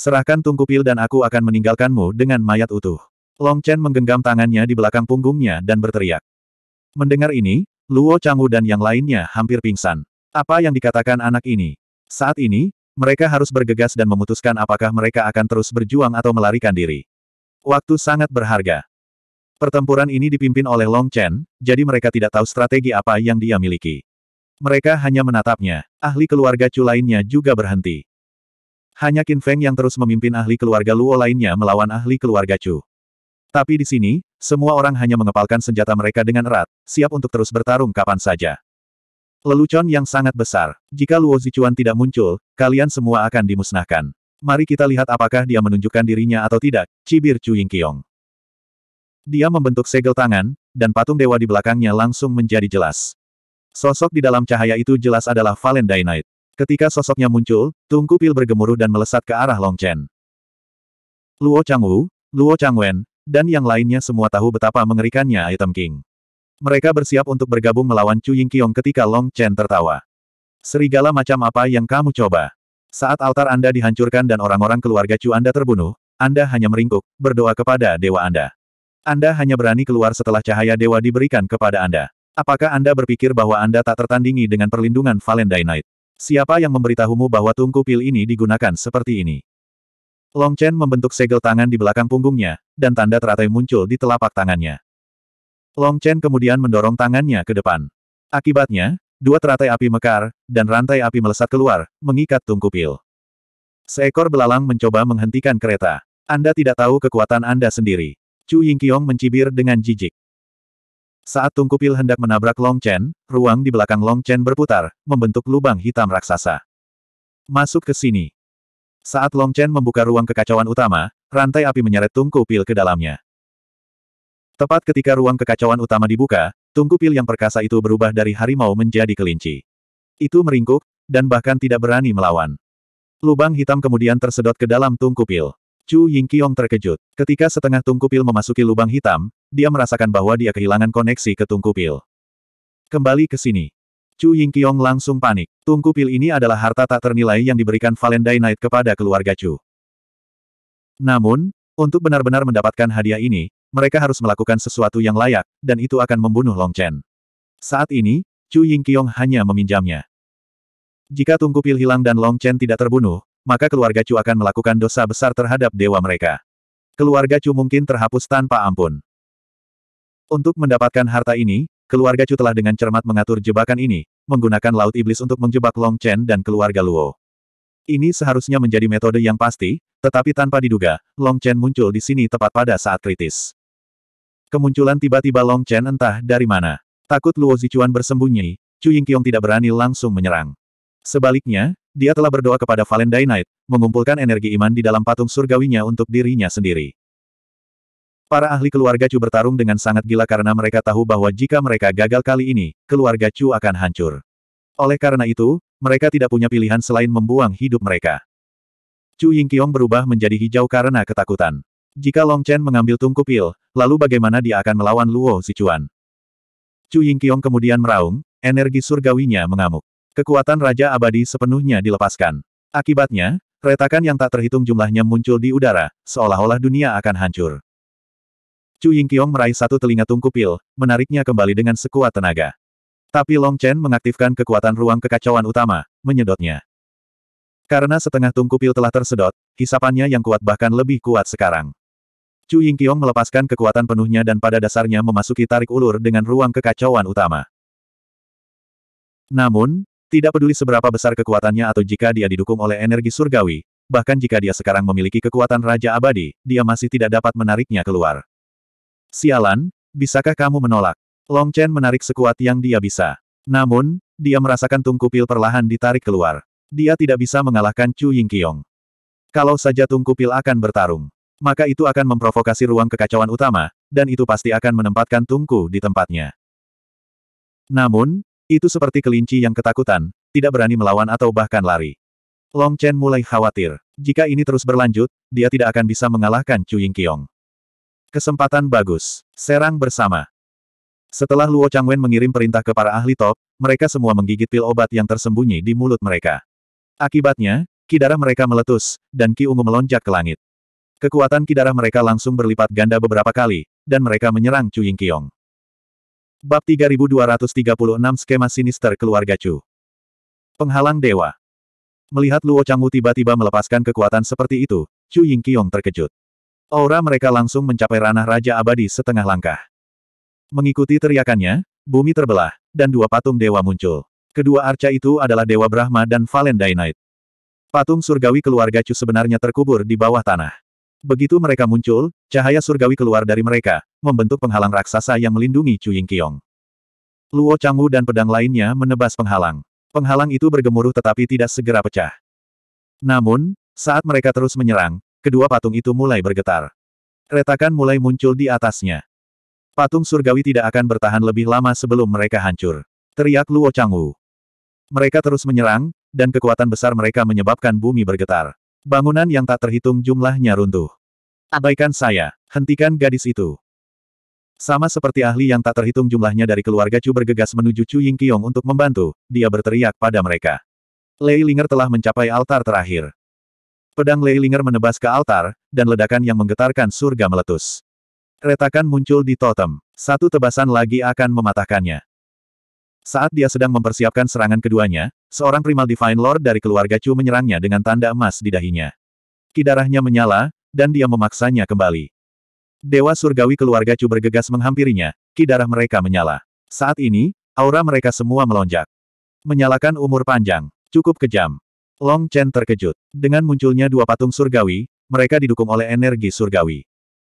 S1: Serahkan tungku pil dan aku akan meninggalkanmu dengan mayat utuh. Long Chen menggenggam tangannya di belakang punggungnya dan berteriak. Mendengar ini, Luo Changwu dan yang lainnya hampir pingsan. Apa yang dikatakan anak ini? Saat ini, mereka harus bergegas dan memutuskan apakah mereka akan terus berjuang atau melarikan diri. Waktu sangat berharga. Pertempuran ini dipimpin oleh Long Chen, jadi mereka tidak tahu strategi apa yang dia miliki. Mereka hanya menatapnya. Ahli keluarga Chu lainnya juga berhenti. Hanya Qin Feng yang terus memimpin ahli keluarga Luo lainnya melawan ahli keluarga Chu. Tapi di sini, semua orang hanya mengepalkan senjata mereka dengan erat, siap untuk terus bertarung kapan saja. Lelucon yang sangat besar. Jika Luo Zichuan tidak muncul, kalian semua akan dimusnahkan. Mari kita lihat apakah dia menunjukkan dirinya atau tidak, cibir Chu Yingqiong. Dia membentuk segel tangan, dan patung dewa di belakangnya langsung menjadi jelas. Sosok di dalam cahaya itu jelas adalah Valen Dainite. Ketika sosoknya muncul, tungku pil bergemuruh dan melesat ke arah Long Chen. Luo Changwu, Luo Changwen, dan yang lainnya semua tahu betapa mengerikannya item King. Mereka bersiap untuk bergabung melawan Chu Ying Yingqiong ketika Long Chen tertawa. Serigala macam apa yang kamu coba? Saat altar Anda dihancurkan dan orang-orang keluarga Chu Anda terbunuh, Anda hanya meringkuk, berdoa kepada dewa Anda. Anda hanya berani keluar setelah cahaya dewa diberikan kepada Anda. Apakah Anda berpikir bahwa Anda tak tertandingi dengan perlindungan Valentine Knight? Siapa yang memberitahumu bahwa tungku pil ini digunakan seperti ini? Long Chen membentuk segel tangan di belakang punggungnya, dan tanda teratai muncul di telapak tangannya. Long Chen kemudian mendorong tangannya ke depan. Akibatnya, dua teratai api mekar, dan rantai api melesat keluar, mengikat tungku pil. Seekor belalang mencoba menghentikan kereta. Anda tidak tahu kekuatan Anda sendiri. Chu Ying Yingqiong mencibir dengan jijik. Saat Tungku Pil hendak menabrak Long Chen, ruang di belakang Long Chen berputar, membentuk lubang hitam raksasa. Masuk ke sini. Saat Long Chen membuka ruang kekacauan utama, rantai api menyeret Tungku Pil ke dalamnya. Tepat ketika ruang kekacauan utama dibuka, Tungku Pil yang perkasa itu berubah dari harimau menjadi kelinci. Itu meringkuk, dan bahkan tidak berani melawan. Lubang hitam kemudian tersedot ke dalam Tungku Pil. Chu Yingqiong terkejut. Ketika setengah tungku pil memasuki lubang hitam, dia merasakan bahwa dia kehilangan koneksi ke tungku pil. Kembali ke sini. Chu Yingqiong langsung panik. Tungku pil ini adalah harta tak ternilai yang diberikan Valentine Knight kepada keluarga Chu. Namun, untuk benar-benar mendapatkan hadiah ini, mereka harus melakukan sesuatu yang layak, dan itu akan membunuh Long Chen. Saat ini, Chu Yingqiong hanya meminjamnya. Jika tungku pil hilang dan Long Chen tidak terbunuh, maka keluarga Chu akan melakukan dosa besar terhadap dewa mereka. Keluarga Chu mungkin terhapus tanpa ampun. Untuk mendapatkan harta ini, keluarga Chu telah dengan cermat mengatur jebakan ini, menggunakan Laut Iblis untuk menjebak Long Chen dan keluarga Luo. Ini seharusnya menjadi metode yang pasti, tetapi tanpa diduga, Long Chen muncul di sini tepat pada saat kritis. Kemunculan tiba-tiba Long Chen entah dari mana. Takut Luo Zichuan bersembunyi, Chu Ying Yingqiong tidak berani langsung menyerang. Sebaliknya, dia telah berdoa kepada Valentine Knight, mengumpulkan energi iman di dalam patung surgawinya untuk dirinya sendiri. Para ahli keluarga Chu bertarung dengan sangat gila karena mereka tahu bahwa jika mereka gagal kali ini, keluarga Chu akan hancur. Oleh karena itu, mereka tidak punya pilihan selain membuang hidup mereka. Chu Yingqiong berubah menjadi hijau karena ketakutan. Jika Long Chen mengambil tungku pil, lalu bagaimana dia akan melawan Luo Sichuan? Chu Yingqiong kemudian meraung, energi surgawinya mengamuk. Kekuatan Raja Abadi sepenuhnya dilepaskan. Akibatnya, retakan yang tak terhitung jumlahnya muncul di udara, seolah-olah dunia akan hancur. Chu Yingqiong meraih satu telinga tungku pil, menariknya kembali dengan sekuat tenaga. Tapi Long Chen mengaktifkan kekuatan ruang kekacauan utama, menyedotnya. Karena setengah tungku pil telah tersedot, hisapannya yang kuat bahkan lebih kuat sekarang. Chu Yingqiong melepaskan kekuatan penuhnya dan pada dasarnya memasuki tarik ulur dengan ruang kekacauan utama. Namun, tidak peduli seberapa besar kekuatannya atau jika dia didukung oleh energi surgawi, bahkan jika dia sekarang memiliki kekuatan Raja Abadi, dia masih tidak dapat menariknya keluar. Sialan, bisakah kamu menolak? Long Chen menarik sekuat yang dia bisa. Namun, dia merasakan tungku pil perlahan ditarik keluar. Dia tidak bisa mengalahkan Chu Ying Yingqiong. Kalau saja tungku pil akan bertarung, maka itu akan memprovokasi ruang kekacauan utama, dan itu pasti akan menempatkan tungku di tempatnya. Namun, itu seperti kelinci yang ketakutan, tidak berani melawan atau bahkan lari. Long Chen mulai khawatir. Jika ini terus berlanjut, dia tidak akan bisa mengalahkan Chu Yingqiong. Kesempatan bagus. Serang bersama. Setelah Luo Changwen mengirim perintah ke para ahli top, mereka semua menggigit pil obat yang tersembunyi di mulut mereka. Akibatnya, kidara mereka meletus, dan Ki Ungu melonjak ke langit. Kekuatan kidara mereka langsung berlipat ganda beberapa kali, dan mereka menyerang Chu Yingqiong. Bab 3236 Skema Sinister Keluarga Chu Penghalang Dewa Melihat Luo Changwu tiba-tiba melepaskan kekuatan seperti itu, Chu Yingqiong terkejut. Aura mereka langsung mencapai ranah Raja Abadi setengah langkah. Mengikuti teriakannya, bumi terbelah, dan dua patung dewa muncul. Kedua arca itu adalah Dewa Brahma dan Valen Dainite. Patung surgawi keluarga Chu sebenarnya terkubur di bawah tanah. Begitu mereka muncul, cahaya surgawi keluar dari mereka, membentuk penghalang raksasa yang melindungi Chu Yingqiong. Luo Changwu dan pedang lainnya menebas penghalang. Penghalang itu bergemuruh tetapi tidak segera pecah. Namun, saat mereka terus menyerang, kedua patung itu mulai bergetar. Retakan mulai muncul di atasnya. Patung surgawi tidak akan bertahan lebih lama sebelum mereka hancur. Teriak Luo Changwu. Mereka terus menyerang, dan kekuatan besar mereka menyebabkan bumi bergetar. Bangunan yang tak terhitung jumlahnya runtuh. Abaikan saya, hentikan gadis itu. Sama seperti ahli yang tak terhitung jumlahnya dari keluarga Chu bergegas menuju Chu Yingqiong untuk membantu, dia berteriak pada mereka. Lei Linger telah mencapai altar terakhir. Pedang Lei Linger menebas ke altar, dan ledakan yang menggetarkan surga meletus. Retakan muncul di totem. Satu tebasan lagi akan mematahkannya. Saat dia sedang mempersiapkan serangan keduanya, seorang primal Divine Lord dari keluarga Chu menyerangnya dengan tanda emas di dahinya. Kidarahnya menyala, dan dia memaksanya kembali. Dewa surgawi keluarga Chu bergegas menghampirinya, ki mereka menyala. Saat ini, aura mereka semua melonjak. Menyalakan umur panjang, cukup kejam. Long Chen terkejut. Dengan munculnya dua patung surgawi, mereka didukung oleh energi surgawi.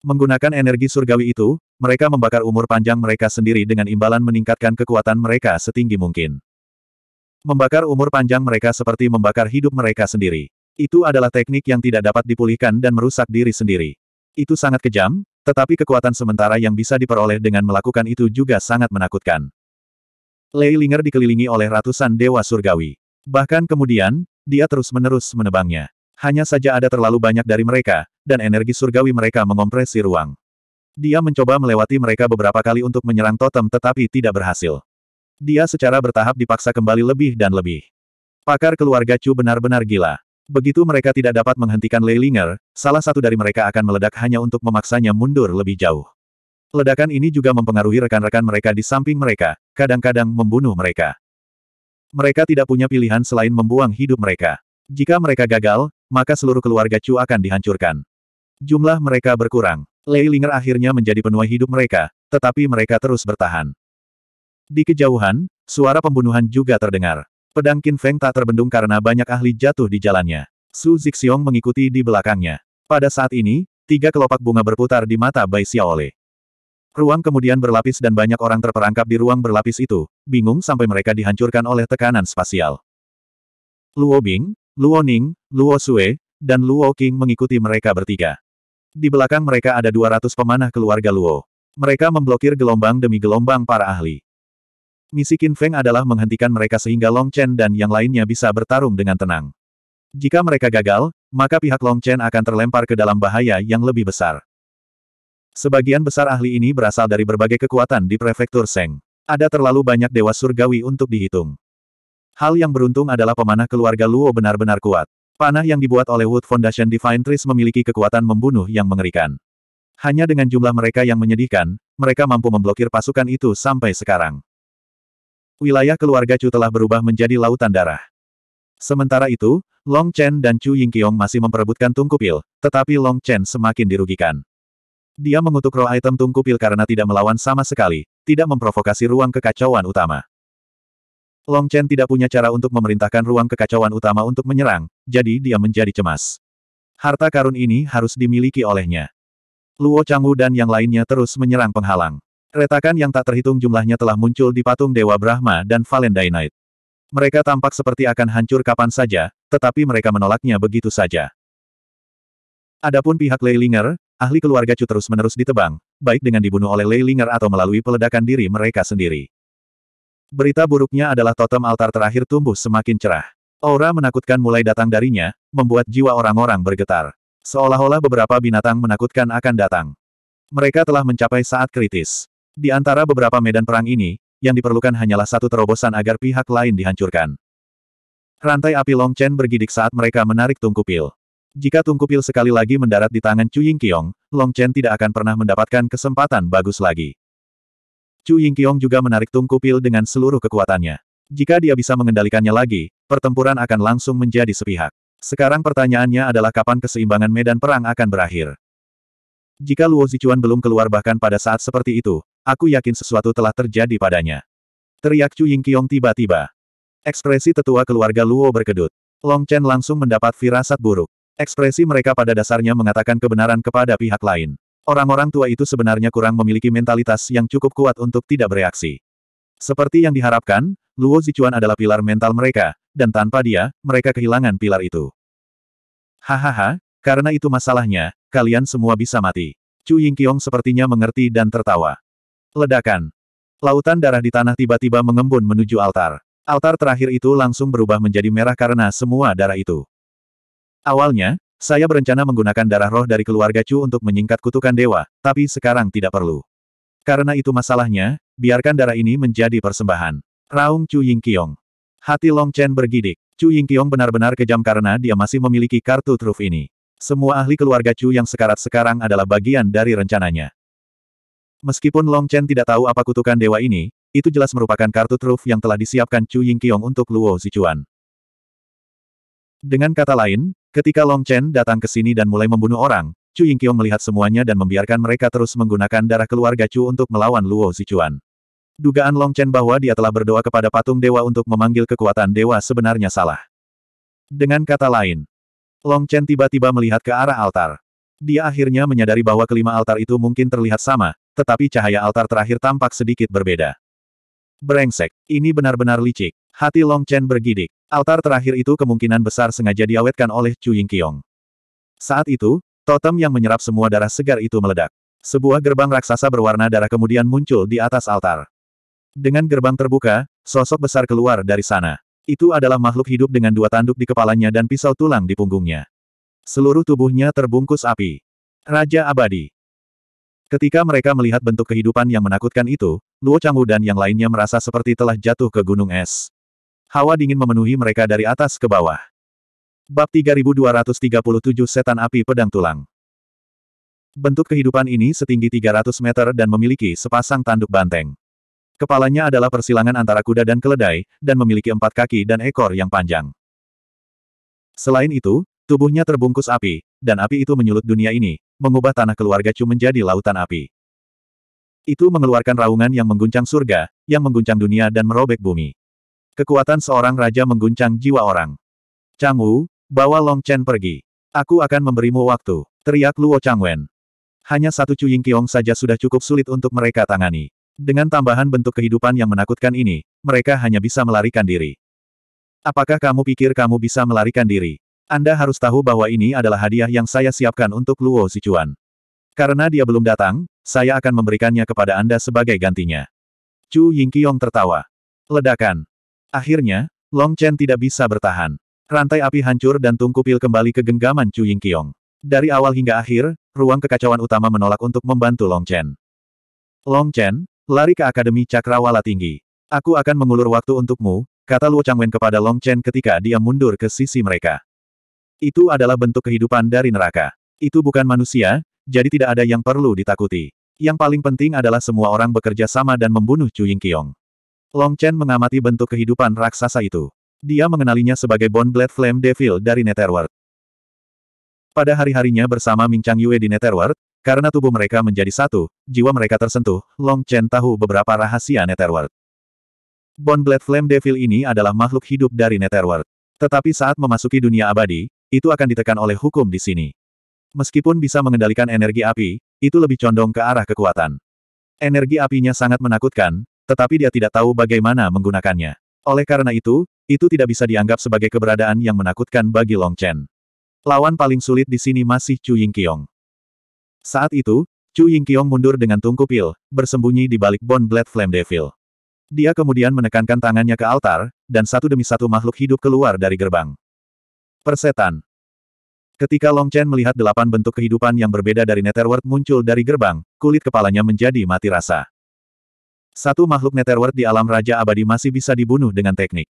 S1: Menggunakan energi surgawi itu, mereka membakar umur panjang mereka sendiri dengan imbalan meningkatkan kekuatan mereka setinggi mungkin. Membakar umur panjang mereka seperti membakar hidup mereka sendiri. Itu adalah teknik yang tidak dapat dipulihkan dan merusak diri sendiri. Itu sangat kejam, tetapi kekuatan sementara yang bisa diperoleh dengan melakukan itu juga sangat menakutkan. Lei Linger dikelilingi oleh ratusan dewa surgawi. Bahkan kemudian, dia terus-menerus menebangnya. Hanya saja ada terlalu banyak dari mereka, dan energi surgawi mereka mengompresi ruang. Dia mencoba melewati mereka beberapa kali untuk menyerang totem tetapi tidak berhasil. Dia secara bertahap dipaksa kembali lebih dan lebih. Pakar keluarga Chu benar-benar gila. Begitu mereka tidak dapat menghentikan Leilinger, salah satu dari mereka akan meledak hanya untuk memaksanya mundur lebih jauh. Ledakan ini juga mempengaruhi rekan-rekan mereka di samping mereka, kadang-kadang membunuh mereka. Mereka tidak punya pilihan selain membuang hidup mereka. Jika mereka gagal, maka seluruh keluarga Chu akan dihancurkan. Jumlah mereka berkurang. Leilinger akhirnya menjadi penuai hidup mereka, tetapi mereka terus bertahan. Di kejauhan, suara pembunuhan juga terdengar. Pedang Qin Feng tak terbendung karena banyak ahli jatuh di jalannya. Su Zixiong mengikuti di belakangnya. Pada saat ini, tiga kelopak bunga berputar di mata Bai Xiaole. Ruang kemudian berlapis dan banyak orang terperangkap di ruang berlapis itu, bingung sampai mereka dihancurkan oleh tekanan spasial. Luo Bing, Luo Ning, Luo Sue, dan Luo King mengikuti mereka bertiga. Di belakang mereka ada 200 pemanah keluarga Luo. Mereka memblokir gelombang demi gelombang para ahli. Misi Qin Feng adalah menghentikan mereka sehingga Long Chen dan yang lainnya bisa bertarung dengan tenang. Jika mereka gagal, maka pihak Long Chen akan terlempar ke dalam bahaya yang lebih besar. Sebagian besar ahli ini berasal dari berbagai kekuatan di prefektur Seng. Ada terlalu banyak dewa surgawi untuk dihitung. Hal yang beruntung adalah pemanah keluarga Luo benar-benar kuat. Panah yang dibuat oleh Wood Foundation Divine Trees memiliki kekuatan membunuh yang mengerikan. Hanya dengan jumlah mereka yang menyedihkan, mereka mampu memblokir pasukan itu sampai sekarang wilayah keluarga Chu telah berubah menjadi lautan darah. Sementara itu, Long Chen dan Chu Yingqiong masih memperebutkan tungku pil, tetapi Long Chen semakin dirugikan. Dia mengutuk roh item tungku pil karena tidak melawan sama sekali, tidak memprovokasi ruang kekacauan utama. Long Chen tidak punya cara untuk memerintahkan ruang kekacauan utama untuk menyerang, jadi dia menjadi cemas. Harta karun ini harus dimiliki olehnya. Luo Changwu dan yang lainnya terus menyerang penghalang. Retakan yang tak terhitung jumlahnya telah muncul di patung Dewa Brahma dan Valendainite. Mereka tampak seperti akan hancur kapan saja, tetapi mereka menolaknya begitu saja. Adapun pihak Leilinger, ahli keluarga Chu terus-menerus ditebang, baik dengan dibunuh oleh Leilinger atau melalui peledakan diri mereka sendiri. Berita buruknya adalah totem altar terakhir tumbuh semakin cerah. Aura menakutkan mulai datang darinya, membuat jiwa orang-orang bergetar. Seolah-olah beberapa binatang menakutkan akan datang. Mereka telah mencapai saat kritis. Di antara beberapa medan perang ini, yang diperlukan hanyalah satu terobosan agar pihak lain dihancurkan. Rantai api Long Chen bergidik saat mereka menarik tungku pil. Jika tungku pil sekali lagi mendarat di tangan Chu Ying Kiong, Long Chen tidak akan pernah mendapatkan kesempatan bagus lagi. Chu Ying Kiong juga menarik tungku pil dengan seluruh kekuatannya. Jika dia bisa mengendalikannya lagi, pertempuran akan langsung menjadi sepihak. Sekarang pertanyaannya adalah kapan keseimbangan medan perang akan berakhir. Jika Luo Zichuan belum keluar bahkan pada saat seperti itu, Aku yakin sesuatu telah terjadi padanya. Teriak Chu Yingqiong tiba-tiba. Ekspresi tetua keluarga Luo berkedut. Long Chen langsung mendapat firasat buruk. Ekspresi mereka pada dasarnya mengatakan kebenaran kepada pihak lain. Orang-orang tua itu sebenarnya kurang memiliki mentalitas yang cukup kuat untuk tidak bereaksi. Seperti yang diharapkan, Luo Zichuan adalah pilar mental mereka, dan tanpa dia, mereka kehilangan pilar itu. Hahaha, karena itu masalahnya, kalian semua bisa mati. Chu Yingqiong sepertinya mengerti dan tertawa. Ledakan. Lautan darah di tanah tiba-tiba mengembun menuju altar. Altar terakhir itu langsung berubah menjadi merah karena semua darah itu. Awalnya, saya berencana menggunakan darah roh dari keluarga Chu untuk menyingkat kutukan dewa, tapi sekarang tidak perlu. Karena itu masalahnya, biarkan darah ini menjadi persembahan. Raung Chu Yingqiong. Hati Long Chen bergidik. Chu Yingqiong benar-benar kejam karena dia masih memiliki kartu truf ini. Semua ahli keluarga Chu yang sekarat sekarang adalah bagian dari rencananya. Meskipun Long Chen tidak tahu apa kutukan dewa ini, itu jelas merupakan kartu truf yang telah disiapkan Chu Ying Yingqiong untuk Luo Zichuan. Dengan kata lain, ketika Long Chen datang ke sini dan mulai membunuh orang, Chu Ying Yingqiong melihat semuanya dan membiarkan mereka terus menggunakan darah keluarga Chu untuk melawan Luo Zichuan. Dugaan Long Chen bahwa dia telah berdoa kepada patung dewa untuk memanggil kekuatan dewa sebenarnya salah. Dengan kata lain, Long Chen tiba-tiba melihat ke arah altar. Dia akhirnya menyadari bahwa kelima altar itu mungkin terlihat sama, tetapi cahaya altar terakhir tampak sedikit berbeda. Brengsek, ini benar-benar licik. Hati Long Chen bergidik. Altar terakhir itu kemungkinan besar sengaja diawetkan oleh Chu Ying Yingqiong. Saat itu, totem yang menyerap semua darah segar itu meledak. Sebuah gerbang raksasa berwarna darah kemudian muncul di atas altar. Dengan gerbang terbuka, sosok besar keluar dari sana. Itu adalah makhluk hidup dengan dua tanduk di kepalanya dan pisau tulang di punggungnya. Seluruh tubuhnya terbungkus api. Raja Abadi. Ketika mereka melihat bentuk kehidupan yang menakutkan itu, Luo Changwu dan yang lainnya merasa seperti telah jatuh ke gunung es. Hawa dingin memenuhi mereka dari atas ke bawah. Bab 3237 Setan Api Pedang Tulang Bentuk kehidupan ini setinggi 300 meter dan memiliki sepasang tanduk banteng. Kepalanya adalah persilangan antara kuda dan keledai, dan memiliki empat kaki dan ekor yang panjang. Selain itu, tubuhnya terbungkus api, dan api itu menyulut dunia ini, mengubah tanah keluarga Chu menjadi lautan api. Itu mengeluarkan raungan yang mengguncang surga, yang mengguncang dunia dan merobek bumi. Kekuatan seorang raja mengguncang jiwa orang. Chang Wu, bawa Long Chen pergi. Aku akan memberimu waktu, teriak Luo Changwen. Hanya satu Chu Yingqiong saja sudah cukup sulit untuk mereka tangani. Dengan tambahan bentuk kehidupan yang menakutkan ini, mereka hanya bisa melarikan diri. Apakah kamu pikir kamu bisa melarikan diri? Anda harus tahu bahwa ini adalah hadiah yang saya siapkan untuk Luo Sichuan. Karena dia belum datang, saya akan memberikannya kepada Anda sebagai gantinya. Chu Yingqiong tertawa. Ledakan. Akhirnya, Long Chen tidak bisa bertahan. Rantai api hancur dan tungku pil kembali ke genggaman Chu Yingqiong. Dari awal hingga akhir, ruang kekacauan utama menolak untuk membantu Long Chen. Long Chen, lari ke Akademi Cakrawala Tinggi. Aku akan mengulur waktu untukmu, kata Luo Changwen kepada Long Chen ketika dia mundur ke sisi mereka. Itu adalah bentuk kehidupan dari neraka. Itu bukan manusia, jadi tidak ada yang perlu ditakuti. Yang paling penting adalah semua orang bekerja sama dan membunuh Chu Yingqiong. Long Chen mengamati bentuk kehidupan raksasa itu. Dia mengenalinya sebagai Blood Flame Devil dari Netherworld. Pada hari-harinya bersama Ming Chang Yue di Netherworld, karena tubuh mereka menjadi satu, jiwa mereka tersentuh, Long Chen tahu beberapa rahasia Netherworld. Blood Flame Devil ini adalah makhluk hidup dari Netherworld. Tetapi saat memasuki dunia abadi, itu akan ditekan oleh hukum di sini. Meskipun bisa mengendalikan energi api, itu lebih condong ke arah kekuatan. Energi apinya sangat menakutkan, tetapi dia tidak tahu bagaimana menggunakannya. Oleh karena itu, itu tidak bisa dianggap sebagai keberadaan yang menakutkan bagi Long Chen. Lawan paling sulit di sini masih Chu Ying Yingqiong. Saat itu, Chu Ying Yingqiong mundur dengan tungku pil, bersembunyi di balik Bone Blade Flame Devil. Dia kemudian menekankan tangannya ke altar, dan satu demi satu makhluk hidup keluar dari gerbang. Persetan. Ketika Long Chen melihat delapan bentuk kehidupan yang berbeda dari Netherworld muncul dari gerbang, kulit kepalanya menjadi mati rasa. Satu makhluk Netherworld di alam Raja Abadi masih bisa dibunuh dengan teknik.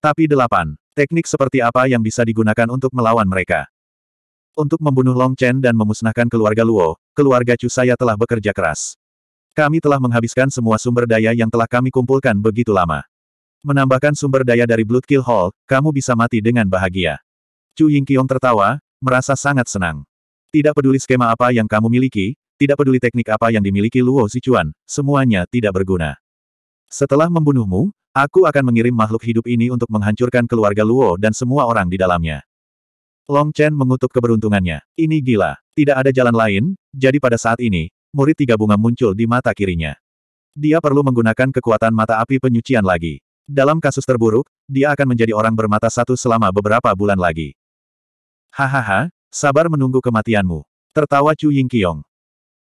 S1: Tapi delapan, teknik seperti apa yang bisa digunakan untuk melawan mereka? Untuk membunuh Long Chen dan memusnahkan keluarga Luo, keluarga Chu saya telah bekerja keras. Kami telah menghabiskan semua sumber daya yang telah kami kumpulkan begitu lama. Menambahkan sumber daya dari Blood Kill Hall, kamu bisa mati dengan bahagia. Chu Yingqiong tertawa, merasa sangat senang. Tidak peduli skema apa yang kamu miliki, tidak peduli teknik apa yang dimiliki Luo Zichuan, semuanya tidak berguna. Setelah membunuhmu, aku akan mengirim makhluk hidup ini untuk menghancurkan keluarga Luo dan semua orang di dalamnya. Long Chen mengutuk keberuntungannya. Ini gila. Tidak ada jalan lain, jadi pada saat ini, murid tiga bunga muncul di mata kirinya. Dia perlu menggunakan kekuatan mata api penyucian lagi. Dalam kasus terburuk, dia akan menjadi orang bermata satu selama beberapa bulan lagi. Hahaha, sabar menunggu kematianmu. Tertawa Chu Yingqiong.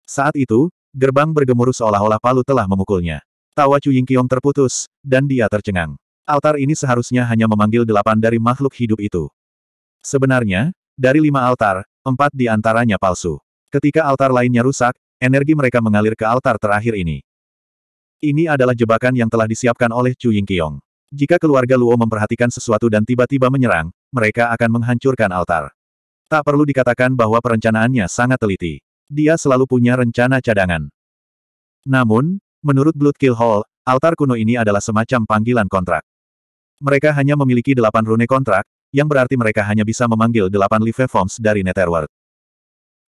S1: Saat itu, gerbang bergemuruh seolah-olah palu telah memukulnya. Tawa Chu Yingqiong terputus, dan dia tercengang. Altar ini seharusnya hanya memanggil delapan dari makhluk hidup itu. Sebenarnya, dari lima altar, empat di antaranya palsu. Ketika altar lainnya rusak, energi mereka mengalir ke altar terakhir ini. Ini adalah jebakan yang telah disiapkan oleh Chu Yingqiong. Jika keluarga Luo memperhatikan sesuatu dan tiba-tiba menyerang, mereka akan menghancurkan altar. Tak perlu dikatakan bahwa perencanaannya sangat teliti. Dia selalu punya rencana cadangan. Namun, menurut Blood Kill Hall, altar kuno ini adalah semacam panggilan kontrak. Mereka hanya memiliki delapan rune kontrak, yang berarti mereka hanya bisa memanggil delapan live forms dari Netherworld.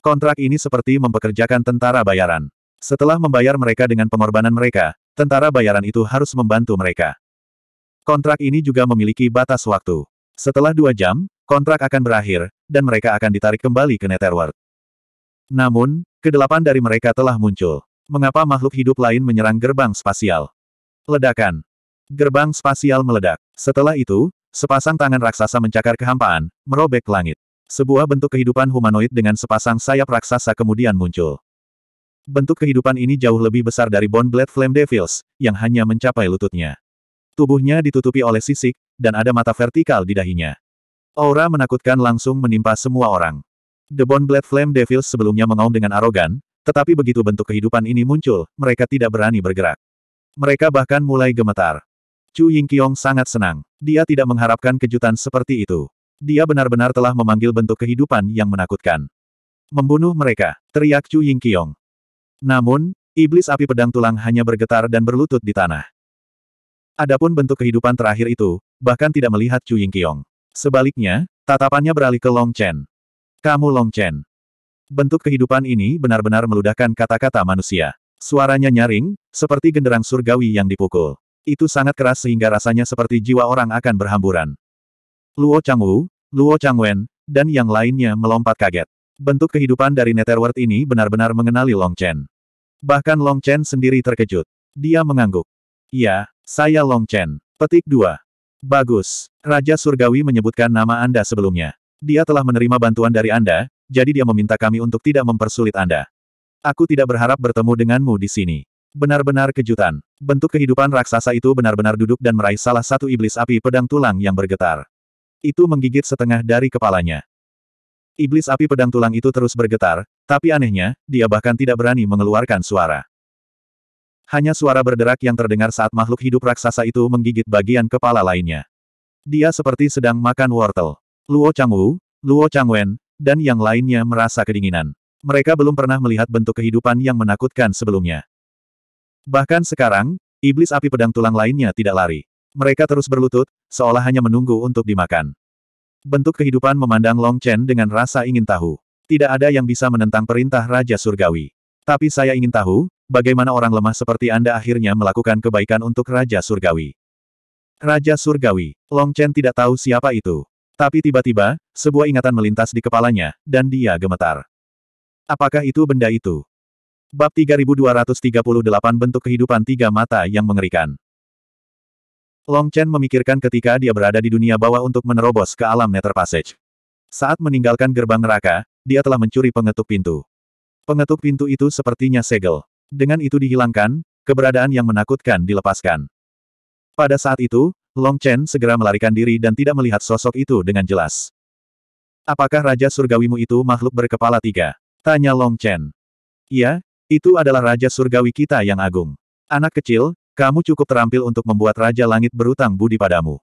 S1: Kontrak ini seperti mempekerjakan tentara bayaran. Setelah membayar mereka dengan pengorbanan mereka, tentara bayaran itu harus membantu mereka. Kontrak ini juga memiliki batas waktu. Setelah dua jam, kontrak akan berakhir, dan mereka akan ditarik kembali ke Netherworld. Namun, kedelapan dari mereka telah muncul. Mengapa makhluk hidup lain menyerang gerbang spasial? Ledakan. Gerbang spasial meledak. Setelah itu, sepasang tangan raksasa mencakar kehampaan, merobek langit. Sebuah bentuk kehidupan humanoid dengan sepasang sayap raksasa kemudian muncul. Bentuk kehidupan ini jauh lebih besar dari Blade Flame Devils, yang hanya mencapai lututnya. Tubuhnya ditutupi oleh sisik, dan ada mata vertikal di dahinya. Aura menakutkan langsung menimpa semua orang. The Bone Blade Flame Devils sebelumnya mengaum dengan arogan, tetapi begitu bentuk kehidupan ini muncul, mereka tidak berani bergerak. Mereka bahkan mulai gemetar. Chu Yingqiong sangat senang. Dia tidak mengharapkan kejutan seperti itu. Dia benar-benar telah memanggil bentuk kehidupan yang menakutkan. Membunuh mereka, teriak Chu Yingqiong. Namun, iblis api pedang tulang hanya bergetar dan berlutut di tanah. Adapun bentuk kehidupan terakhir itu, bahkan tidak melihat Chu Yingqiong. Sebaliknya, tatapannya beralih ke Long Chen. Kamu Long Chen. Bentuk kehidupan ini benar-benar meludahkan kata-kata manusia. Suaranya nyaring, seperti genderang surgawi yang dipukul. Itu sangat keras sehingga rasanya seperti jiwa orang akan berhamburan. Luo Changwu, Luo Changwen, dan yang lainnya melompat kaget. Bentuk kehidupan dari Netherworld ini benar-benar mengenali Long Chen. Bahkan Long Chen sendiri terkejut. Dia mengangguk. Ya, saya Long Chen. Petik 2. Bagus. Raja Surgawi menyebutkan nama Anda sebelumnya. Dia telah menerima bantuan dari Anda, jadi dia meminta kami untuk tidak mempersulit Anda. Aku tidak berharap bertemu denganmu di sini. Benar-benar kejutan. Bentuk kehidupan raksasa itu benar-benar duduk dan meraih salah satu iblis api pedang tulang yang bergetar. Itu menggigit setengah dari kepalanya. Iblis api pedang tulang itu terus bergetar, tapi anehnya, dia bahkan tidak berani mengeluarkan suara. Hanya suara berderak yang terdengar saat makhluk hidup raksasa itu menggigit bagian kepala lainnya. Dia seperti sedang makan wortel. Luo Changwu, Luo Changwen, dan yang lainnya merasa kedinginan. Mereka belum pernah melihat bentuk kehidupan yang menakutkan sebelumnya. Bahkan sekarang, iblis api pedang tulang lainnya tidak lari. Mereka terus berlutut, seolah hanya menunggu untuk dimakan. Bentuk kehidupan memandang Long Chen dengan rasa ingin tahu. Tidak ada yang bisa menentang perintah Raja Surgawi. Tapi saya ingin tahu, bagaimana orang lemah seperti Anda akhirnya melakukan kebaikan untuk Raja Surgawi. Raja Surgawi, Long Chen tidak tahu siapa itu. Tapi tiba-tiba, sebuah ingatan melintas di kepalanya, dan dia gemetar. Apakah itu benda itu? Bab 3238 Bentuk Kehidupan Tiga Mata yang Mengerikan Long Chen memikirkan ketika dia berada di dunia bawah untuk menerobos ke alam Nether Passage. Saat meninggalkan gerbang neraka, dia telah mencuri pengetuk pintu. Pengetuk pintu itu sepertinya segel. Dengan itu dihilangkan, keberadaan yang menakutkan dilepaskan. Pada saat itu, Long Chen segera melarikan diri dan tidak melihat sosok itu dengan jelas. Apakah Raja Surgawimu itu makhluk berkepala tiga? Tanya Long Chen. Iya, itu adalah Raja Surgawi kita yang agung. Anak kecil, kamu cukup terampil untuk membuat Raja Langit berutang budi padamu.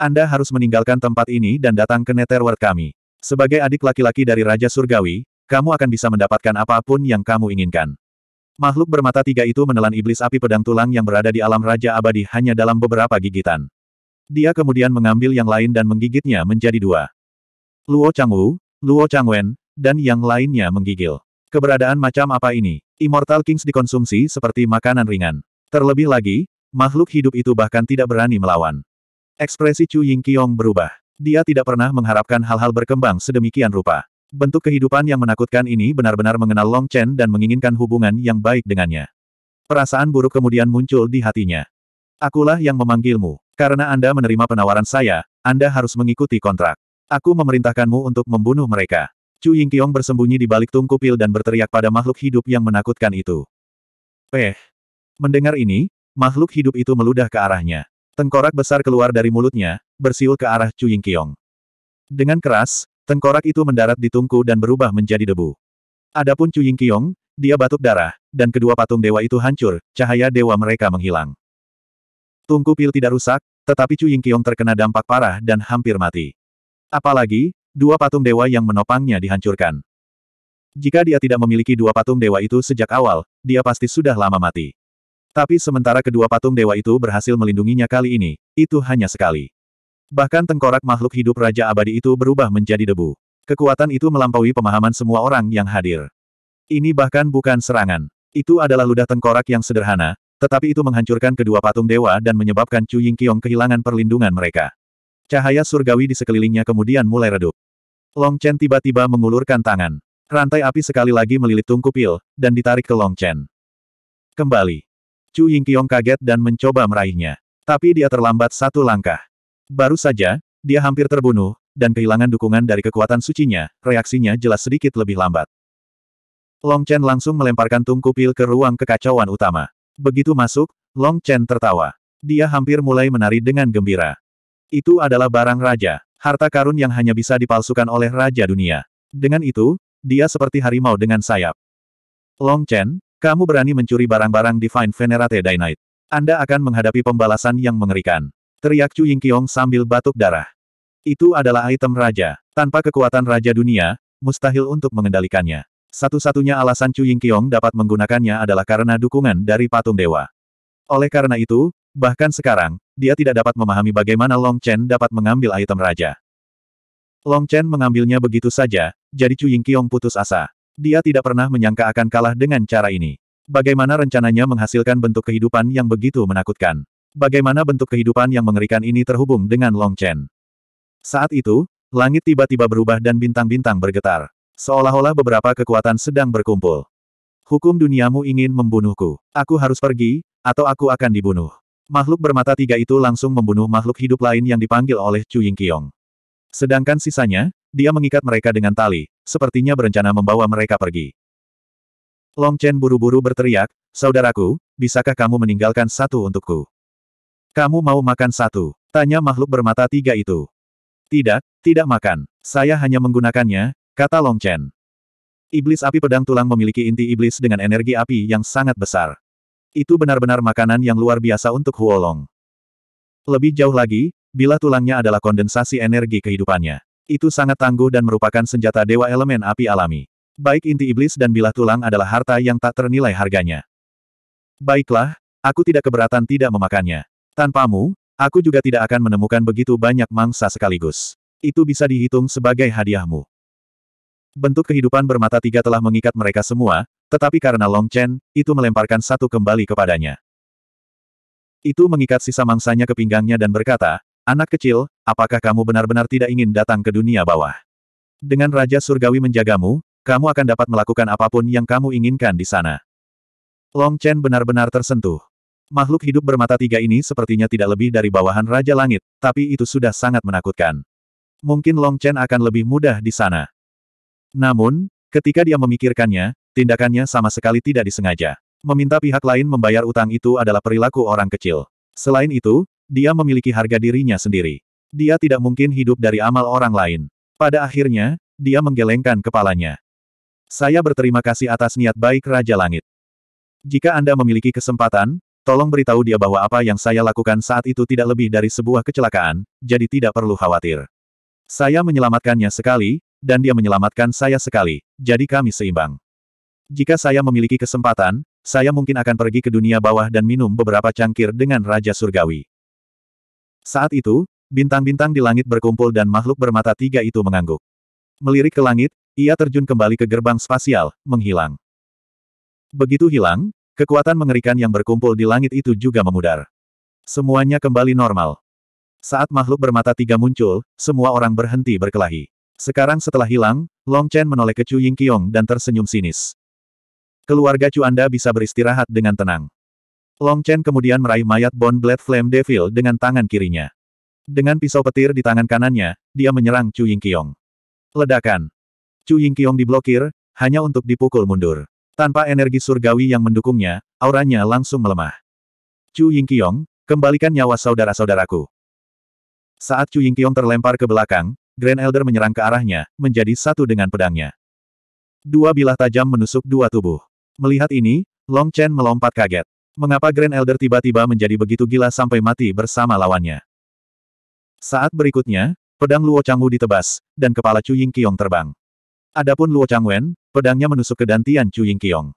S1: Anda harus meninggalkan tempat ini dan datang ke Netherworld kami. Sebagai adik laki-laki dari Raja Surgawi, kamu akan bisa mendapatkan apapun yang kamu inginkan. Makhluk bermata tiga itu menelan iblis api pedang tulang yang berada di alam Raja Abadi hanya dalam beberapa gigitan. Dia kemudian mengambil yang lain dan menggigitnya menjadi dua. Luo Changwu, Luo Changwen, dan yang lainnya menggigil. Keberadaan macam apa ini? Immortal Kings dikonsumsi seperti makanan ringan. Terlebih lagi, makhluk hidup itu bahkan tidak berani melawan. Ekspresi Chu Ying Yingqiong berubah. Dia tidak pernah mengharapkan hal-hal berkembang sedemikian rupa. Bentuk kehidupan yang menakutkan ini benar-benar mengenal Long Chen dan menginginkan hubungan yang baik dengannya. Perasaan buruk kemudian muncul di hatinya. Akulah yang memanggilmu. Karena Anda menerima penawaran saya, Anda harus mengikuti kontrak. Aku memerintahkanmu untuk membunuh mereka. Chu Yingqiong bersembunyi di balik tungku pil dan berteriak pada makhluk hidup yang menakutkan itu. Peh. Mendengar ini, makhluk hidup itu meludah ke arahnya. Tengkorak besar keluar dari mulutnya, bersiul ke arah Chu Yingqiong. Dengan keras, Tengkorak itu mendarat di tungku dan berubah menjadi debu. Adapun Chu Yingqiong, dia batuk darah, dan kedua patung dewa itu hancur, cahaya dewa mereka menghilang. Tungku pil tidak rusak, tetapi Chu Yingqiong terkena dampak parah dan hampir mati. Apalagi, dua patung dewa yang menopangnya dihancurkan. Jika dia tidak memiliki dua patung dewa itu sejak awal, dia pasti sudah lama mati. Tapi sementara kedua patung dewa itu berhasil melindunginya kali ini, itu hanya sekali. Bahkan tengkorak makhluk hidup Raja Abadi itu berubah menjadi debu. Kekuatan itu melampaui pemahaman semua orang yang hadir. Ini bahkan bukan serangan. Itu adalah ludah tengkorak yang sederhana, tetapi itu menghancurkan kedua patung dewa dan menyebabkan Chu Yingqiong kehilangan perlindungan mereka. Cahaya surgawi di sekelilingnya kemudian mulai redup. Long Chen tiba-tiba mengulurkan tangan. Rantai api sekali lagi melilit tungku pil dan ditarik ke Long Chen. Kembali. Chu Yingqiong kaget dan mencoba meraihnya. Tapi dia terlambat satu langkah. Baru saja, dia hampir terbunuh, dan kehilangan dukungan dari kekuatan sucinya, reaksinya jelas sedikit lebih lambat. Long Chen langsung melemparkan tungku pil ke ruang kekacauan utama. Begitu masuk, Long Chen tertawa. Dia hampir mulai menari dengan gembira. Itu adalah barang raja, harta karun yang hanya bisa dipalsukan oleh raja dunia. Dengan itu, dia seperti harimau dengan sayap. Long Chen, kamu berani mencuri barang-barang Divine Venerate Dynite. Anda akan menghadapi pembalasan yang mengerikan. Teriak Chu Yingqiong sambil batuk darah. Itu adalah item raja. Tanpa kekuatan raja dunia, mustahil untuk mengendalikannya. Satu-satunya alasan Chu Ying Kiong dapat menggunakannya adalah karena dukungan dari patung dewa. Oleh karena itu, bahkan sekarang, dia tidak dapat memahami bagaimana Long Chen dapat mengambil item raja. Long Chen mengambilnya begitu saja, jadi Chu Ying Kiong putus asa. Dia tidak pernah menyangka akan kalah dengan cara ini. Bagaimana rencananya menghasilkan bentuk kehidupan yang begitu menakutkan. Bagaimana bentuk kehidupan yang mengerikan ini terhubung dengan Long Chen? Saat itu, langit tiba-tiba berubah dan bintang-bintang bergetar. Seolah-olah beberapa kekuatan sedang berkumpul. Hukum duniamu ingin membunuhku. Aku harus pergi, atau aku akan dibunuh. Makhluk bermata tiga itu langsung membunuh makhluk hidup lain yang dipanggil oleh Chu Yingqiong. Sedangkan sisanya, dia mengikat mereka dengan tali, sepertinya berencana membawa mereka pergi. Long Chen buru-buru berteriak, Saudaraku, bisakah kamu meninggalkan satu untukku? Kamu mau makan satu? Tanya makhluk bermata tiga itu. Tidak, tidak makan. Saya hanya menggunakannya, kata Long Chen. Iblis api pedang tulang memiliki inti iblis dengan energi api yang sangat besar. Itu benar-benar makanan yang luar biasa untuk Huolong. Lebih jauh lagi, bila tulangnya adalah kondensasi energi kehidupannya. Itu sangat tangguh dan merupakan senjata dewa elemen api alami. Baik inti iblis dan bilah tulang adalah harta yang tak ternilai harganya. Baiklah, aku tidak keberatan tidak memakannya. Tanpamu, aku juga tidak akan menemukan begitu banyak mangsa sekaligus. Itu bisa dihitung sebagai hadiahmu. Bentuk kehidupan bermata tiga telah mengikat mereka semua, tetapi karena Long Chen, itu melemparkan satu kembali kepadanya. Itu mengikat sisa mangsanya ke pinggangnya dan berkata, Anak kecil, apakah kamu benar-benar tidak ingin datang ke dunia bawah? Dengan Raja Surgawi menjagamu, kamu akan dapat melakukan apapun yang kamu inginkan di sana. Long Chen benar-benar tersentuh. Makhluk hidup bermata tiga ini sepertinya tidak lebih dari bawahan Raja Langit, tapi itu sudah sangat menakutkan. Mungkin Long Chen akan lebih mudah di sana. Namun, ketika dia memikirkannya, tindakannya sama sekali tidak disengaja. Meminta pihak lain membayar utang itu adalah perilaku orang kecil. Selain itu, dia memiliki harga dirinya sendiri. Dia tidak mungkin hidup dari amal orang lain. Pada akhirnya, dia menggelengkan kepalanya. Saya berterima kasih atas niat baik Raja Langit. Jika Anda memiliki kesempatan, Tolong beritahu dia bahwa apa yang saya lakukan saat itu tidak lebih dari sebuah kecelakaan, jadi tidak perlu khawatir. Saya menyelamatkannya sekali, dan dia menyelamatkan saya sekali, jadi kami seimbang. Jika saya memiliki kesempatan, saya mungkin akan pergi ke dunia bawah dan minum beberapa cangkir dengan Raja Surgawi. Saat itu, bintang-bintang di langit berkumpul dan makhluk bermata tiga itu mengangguk. Melirik ke langit, ia terjun kembali ke gerbang spasial, menghilang. Begitu hilang, Kekuatan mengerikan yang berkumpul di langit itu juga memudar. Semuanya kembali normal. Saat makhluk bermata tiga muncul, semua orang berhenti berkelahi. Sekarang setelah hilang, Long Chen menoleh ke Chu Ying Yingqiong dan tersenyum sinis. Keluarga Chu Anda bisa beristirahat dengan tenang. Long Chen kemudian meraih mayat Bone Blade Flame Devil dengan tangan kirinya. Dengan pisau petir di tangan kanannya, dia menyerang Chu Ying Yingqiong. Ledakan. Chu Ying Yingqiong diblokir, hanya untuk dipukul mundur. Tanpa energi surgawi yang mendukungnya, auranya langsung melemah. Chu Yingqiong, kembalikan nyawa saudara-saudaraku. Saat Chu Yingqiong terlempar ke belakang, Grand Elder menyerang ke arahnya, menjadi satu dengan pedangnya. Dua bilah tajam menusuk dua tubuh. Melihat ini, Long Chen melompat kaget. Mengapa Grand Elder tiba-tiba menjadi begitu gila sampai mati bersama lawannya? Saat berikutnya, pedang Luo Changwu ditebas, dan kepala Chu Yingqiong terbang. Adapun Luo Changwen, pedangnya menusuk ke dantian Chu Yingqiong.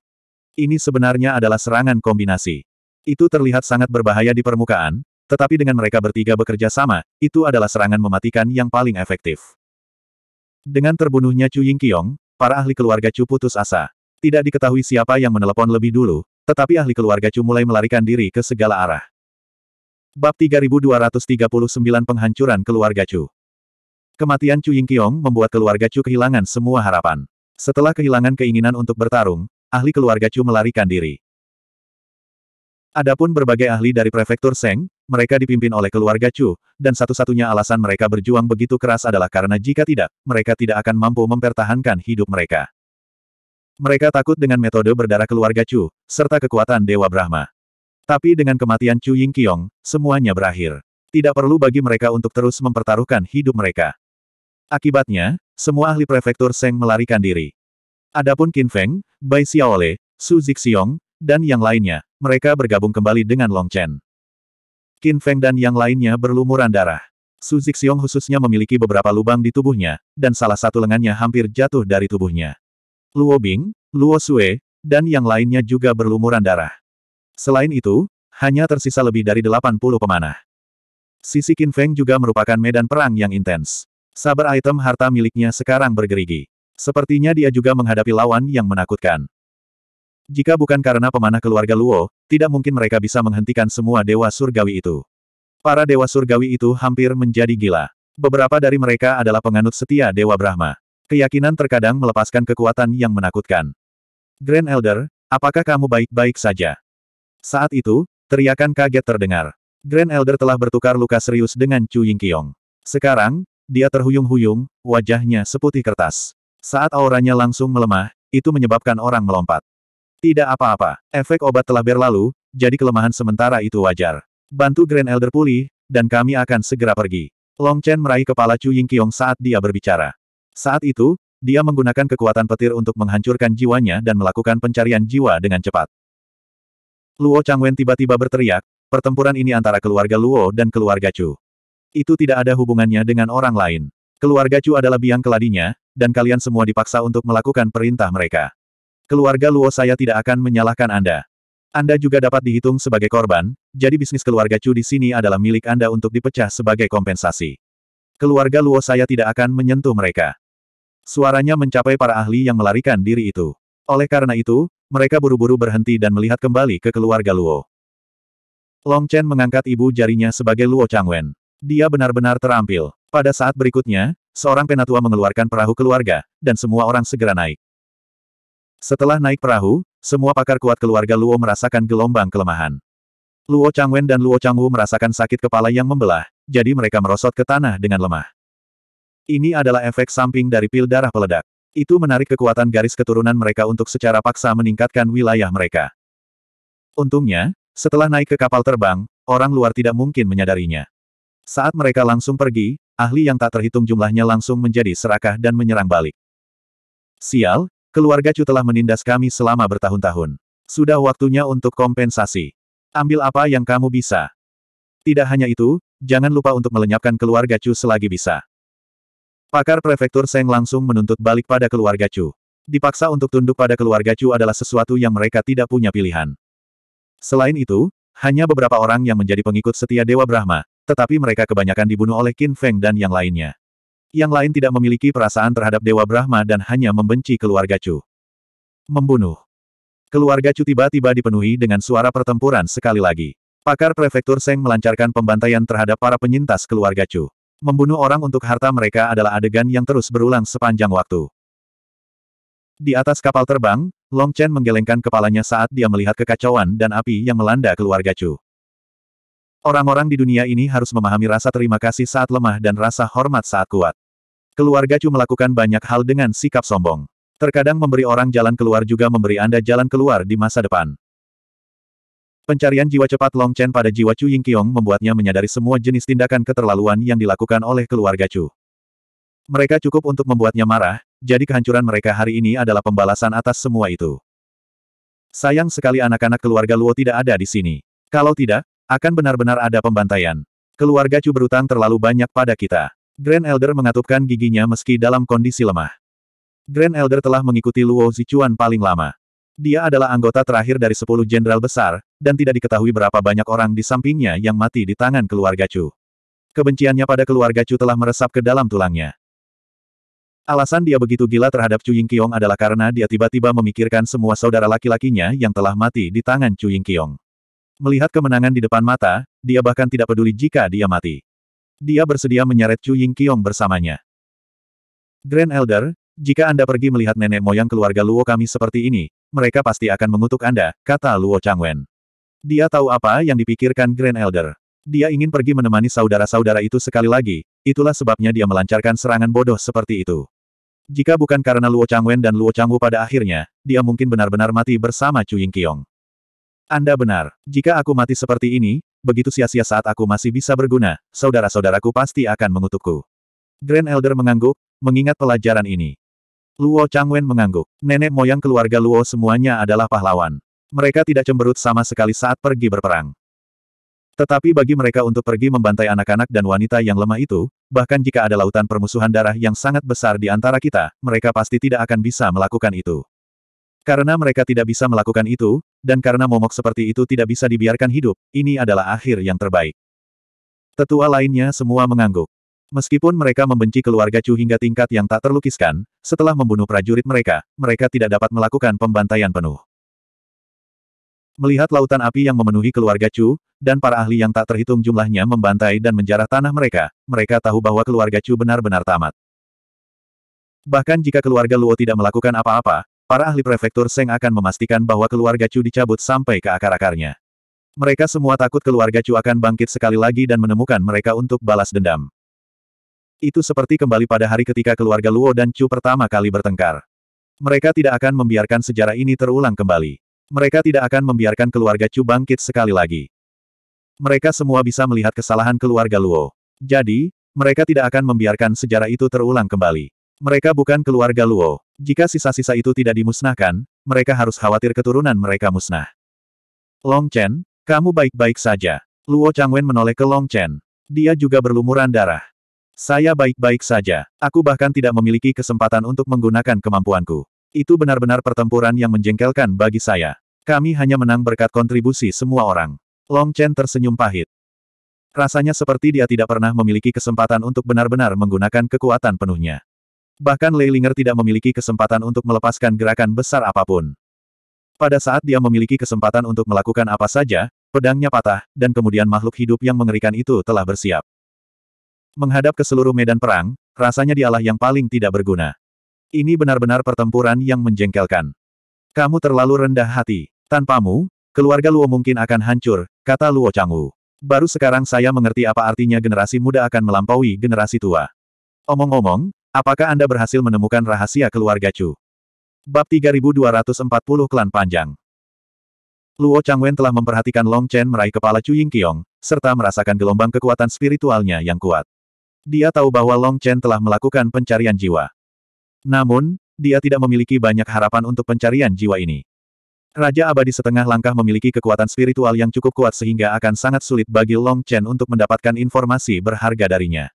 S1: Ini sebenarnya adalah serangan kombinasi. Itu terlihat sangat berbahaya di permukaan, tetapi dengan mereka bertiga bekerja sama, itu adalah serangan mematikan yang paling efektif. Dengan terbunuhnya Chu Yingqiong, para ahli keluarga Chu putus asa. Tidak diketahui siapa yang menelepon lebih dulu, tetapi ahli keluarga Chu mulai melarikan diri ke segala arah. Bab 3239 Penghancuran Keluarga Chu Kematian Chu Ying Yingqiong membuat keluarga Chu kehilangan semua harapan. Setelah kehilangan keinginan untuk bertarung, ahli keluarga Chu melarikan diri. Adapun berbagai ahli dari prefektur Seng, mereka dipimpin oleh keluarga Chu, dan satu-satunya alasan mereka berjuang begitu keras adalah karena jika tidak, mereka tidak akan mampu mempertahankan hidup mereka. Mereka takut dengan metode berdarah keluarga Chu, serta kekuatan Dewa Brahma. Tapi dengan kematian Chu Ying Yingqiong, semuanya berakhir. Tidak perlu bagi mereka untuk terus mempertaruhkan hidup mereka. Akibatnya, semua ahli prefektur Seng melarikan diri. Adapun Qin Feng, Bai Xiaole, Su Zixiong, dan yang lainnya, mereka bergabung kembali dengan Long Chen. Qin Feng dan yang lainnya berlumuran darah. Su Zixiong khususnya memiliki beberapa lubang di tubuhnya, dan salah satu lengannya hampir jatuh dari tubuhnya. Luo Bing, Luo Sue, dan yang lainnya juga berlumuran darah. Selain itu, hanya tersisa lebih dari 80 pemanah. Sisi Qin Feng juga merupakan medan perang yang intens. Sabar item harta miliknya sekarang bergerigi. Sepertinya dia juga menghadapi lawan yang menakutkan. Jika bukan karena pemanah keluarga Luo, tidak mungkin mereka bisa menghentikan semua dewa surgawi itu. Para dewa surgawi itu hampir menjadi gila. Beberapa dari mereka adalah penganut setia Dewa Brahma. Keyakinan terkadang melepaskan kekuatan yang menakutkan. Grand Elder, apakah kamu baik-baik saja? Saat itu, teriakan kaget terdengar. Grand Elder telah bertukar luka serius dengan Chu Ying Yingqiong. Sekarang, dia terhuyung-huyung, wajahnya seputih kertas. Saat auranya langsung melemah, itu menyebabkan orang melompat. Tidak apa-apa, efek obat telah berlalu, jadi kelemahan sementara itu wajar. Bantu Grand Elder pulih, dan kami akan segera pergi. Long Chen meraih kepala Chu Ying Yingqiong saat dia berbicara. Saat itu, dia menggunakan kekuatan petir untuk menghancurkan jiwanya dan melakukan pencarian jiwa dengan cepat. Luo Changwen tiba-tiba berteriak, pertempuran ini antara keluarga Luo dan keluarga Chu. Itu tidak ada hubungannya dengan orang lain. Keluarga Chu adalah biang keladinya, dan kalian semua dipaksa untuk melakukan perintah mereka. Keluarga Luo saya tidak akan menyalahkan Anda. Anda juga dapat dihitung sebagai korban, jadi bisnis keluarga Chu di sini adalah milik Anda untuk dipecah sebagai kompensasi. Keluarga Luo saya tidak akan menyentuh mereka. Suaranya mencapai para ahli yang melarikan diri itu. Oleh karena itu, mereka buru-buru berhenti dan melihat kembali ke keluarga Luo. Long Chen mengangkat ibu jarinya sebagai Luo Changwen. Dia benar-benar terampil. Pada saat berikutnya, seorang penatua mengeluarkan perahu keluarga, dan semua orang segera naik. Setelah naik perahu, semua pakar kuat keluarga Luo merasakan gelombang kelemahan. Luo Changwen dan Luo Changwu merasakan sakit kepala yang membelah, jadi mereka merosot ke tanah dengan lemah. Ini adalah efek samping dari pil darah peledak. Itu menarik kekuatan garis keturunan mereka untuk secara paksa meningkatkan wilayah mereka. Untungnya, setelah naik ke kapal terbang, orang luar tidak mungkin menyadarinya. Saat mereka langsung pergi, ahli yang tak terhitung jumlahnya langsung menjadi serakah dan menyerang balik. Sial, keluarga Chu telah menindas kami selama bertahun-tahun. Sudah waktunya untuk kompensasi. Ambil apa yang kamu bisa. Tidak hanya itu, jangan lupa untuk melenyapkan keluarga Chu selagi bisa. Pakar prefektur Seng langsung menuntut balik pada keluarga Chu. Dipaksa untuk tunduk pada keluarga Chu adalah sesuatu yang mereka tidak punya pilihan. Selain itu, hanya beberapa orang yang menjadi pengikut setia Dewa Brahma, tetapi mereka kebanyakan dibunuh oleh Qin Feng dan yang lainnya. Yang lain tidak memiliki perasaan terhadap Dewa Brahma dan hanya membenci keluarga Chu. Membunuh. Keluarga Chu tiba-tiba dipenuhi dengan suara pertempuran sekali lagi. Pakar Prefektur Seng melancarkan pembantaian terhadap para penyintas keluarga Chu. Membunuh orang untuk harta mereka adalah adegan yang terus berulang sepanjang waktu. Di atas kapal terbang, Long Chen menggelengkan kepalanya saat dia melihat kekacauan dan api yang melanda keluarga Chu. Orang-orang di dunia ini harus memahami rasa terima kasih saat lemah dan rasa hormat saat kuat. Keluarga Chu melakukan banyak hal dengan sikap sombong. Terkadang memberi orang jalan keluar juga memberi Anda jalan keluar di masa depan. Pencarian jiwa cepat Long Chen pada jiwa Chu Yingqiong membuatnya menyadari semua jenis tindakan keterlaluan yang dilakukan oleh keluarga Chu. Mereka cukup untuk membuatnya marah, jadi kehancuran mereka hari ini adalah pembalasan atas semua itu. Sayang sekali anak-anak keluarga Luo tidak ada di sini. Kalau tidak, akan benar-benar ada pembantaian. Keluarga Chu berutang terlalu banyak pada kita. Grand Elder mengatupkan giginya meski dalam kondisi lemah. Grand Elder telah mengikuti Luo Zichuan paling lama. Dia adalah anggota terakhir dari sepuluh jenderal besar, dan tidak diketahui berapa banyak orang di sampingnya yang mati di tangan keluarga Chu. Kebenciannya pada keluarga Chu telah meresap ke dalam tulangnya. Alasan dia begitu gila terhadap Chu Ying Yingqiong adalah karena dia tiba-tiba memikirkan semua saudara laki-lakinya yang telah mati di tangan Chu Ying Yingqiong. Melihat kemenangan di depan mata, dia bahkan tidak peduli jika dia mati. Dia bersedia menyeret Chu Ying Kiong bersamanya. Grand Elder, jika Anda pergi melihat nenek moyang keluarga Luo kami seperti ini, mereka pasti akan mengutuk Anda, kata Luo Changwen. Dia tahu apa yang dipikirkan Grand Elder. Dia ingin pergi menemani saudara-saudara itu sekali lagi, itulah sebabnya dia melancarkan serangan bodoh seperti itu. Jika bukan karena Luo Changwen dan Luo Changwu pada akhirnya, dia mungkin benar-benar mati bersama Chu Ying Yingqiong. Anda benar. Jika aku mati seperti ini, begitu sia-sia saat aku masih bisa berguna, saudara-saudaraku pasti akan mengutukku. Grand Elder mengangguk, mengingat pelajaran ini. Luo Changwen mengangguk. Nenek moyang keluarga Luo semuanya adalah pahlawan. Mereka tidak cemberut sama sekali saat pergi berperang. Tetapi bagi mereka untuk pergi membantai anak-anak dan wanita yang lemah itu, bahkan jika ada lautan permusuhan darah yang sangat besar di antara kita, mereka pasti tidak akan bisa melakukan itu. Karena mereka tidak bisa melakukan itu, dan karena momok seperti itu tidak bisa dibiarkan hidup, ini adalah akhir yang terbaik. Tetua lainnya semua mengangguk. Meskipun mereka membenci keluarga Chu hingga tingkat yang tak terlukiskan, setelah membunuh prajurit mereka, mereka tidak dapat melakukan pembantaian penuh. Melihat lautan api yang memenuhi keluarga Chu, dan para ahli yang tak terhitung jumlahnya membantai dan menjarah tanah mereka, mereka tahu bahwa keluarga Chu benar-benar tamat. Bahkan jika keluarga Luo tidak melakukan apa-apa, para ahli prefektur Seng akan memastikan bahwa keluarga Chu dicabut sampai ke akar-akarnya. Mereka semua takut keluarga Chu akan bangkit sekali lagi dan menemukan mereka untuk balas dendam. Itu seperti kembali pada hari ketika keluarga Luo dan Chu pertama kali bertengkar. Mereka tidak akan membiarkan sejarah ini terulang kembali. Mereka tidak akan membiarkan keluarga Chu bangkit sekali lagi. Mereka semua bisa melihat kesalahan keluarga Luo. Jadi, mereka tidak akan membiarkan sejarah itu terulang kembali. Mereka bukan keluarga Luo. Jika sisa-sisa itu tidak dimusnahkan, mereka harus khawatir keturunan mereka musnah. Long Chen, kamu baik-baik saja. Luo Changwen menoleh ke Long Chen. Dia juga berlumuran darah. Saya baik-baik saja. Aku bahkan tidak memiliki kesempatan untuk menggunakan kemampuanku. Itu benar-benar pertempuran yang menjengkelkan bagi saya. Kami hanya menang berkat kontribusi semua orang. Long Chen tersenyum pahit. Rasanya seperti dia tidak pernah memiliki kesempatan untuk benar-benar menggunakan kekuatan penuhnya. Bahkan Leilinger tidak memiliki kesempatan untuk melepaskan gerakan besar apapun. Pada saat dia memiliki kesempatan untuk melakukan apa saja, pedangnya patah, dan kemudian makhluk hidup yang mengerikan itu telah bersiap. Menghadap ke seluruh medan perang, rasanya dialah yang paling tidak berguna. Ini benar-benar pertempuran yang menjengkelkan. Kamu terlalu rendah hati. Tanpamu, keluarga Luo mungkin akan hancur, kata Luo Changwu. Baru sekarang saya mengerti apa artinya generasi muda akan melampaui generasi tua. Omong-omong, Apakah Anda berhasil menemukan rahasia keluarga Chu? Bab 3240 Klan Panjang Luo Changwen telah memperhatikan Long Chen meraih kepala Chu Yingqiong, serta merasakan gelombang kekuatan spiritualnya yang kuat. Dia tahu bahwa Long Chen telah melakukan pencarian jiwa. Namun, dia tidak memiliki banyak harapan untuk pencarian jiwa ini. Raja Abadi Setengah Langkah memiliki kekuatan spiritual yang cukup kuat sehingga akan sangat sulit bagi Long Chen untuk mendapatkan informasi berharga darinya.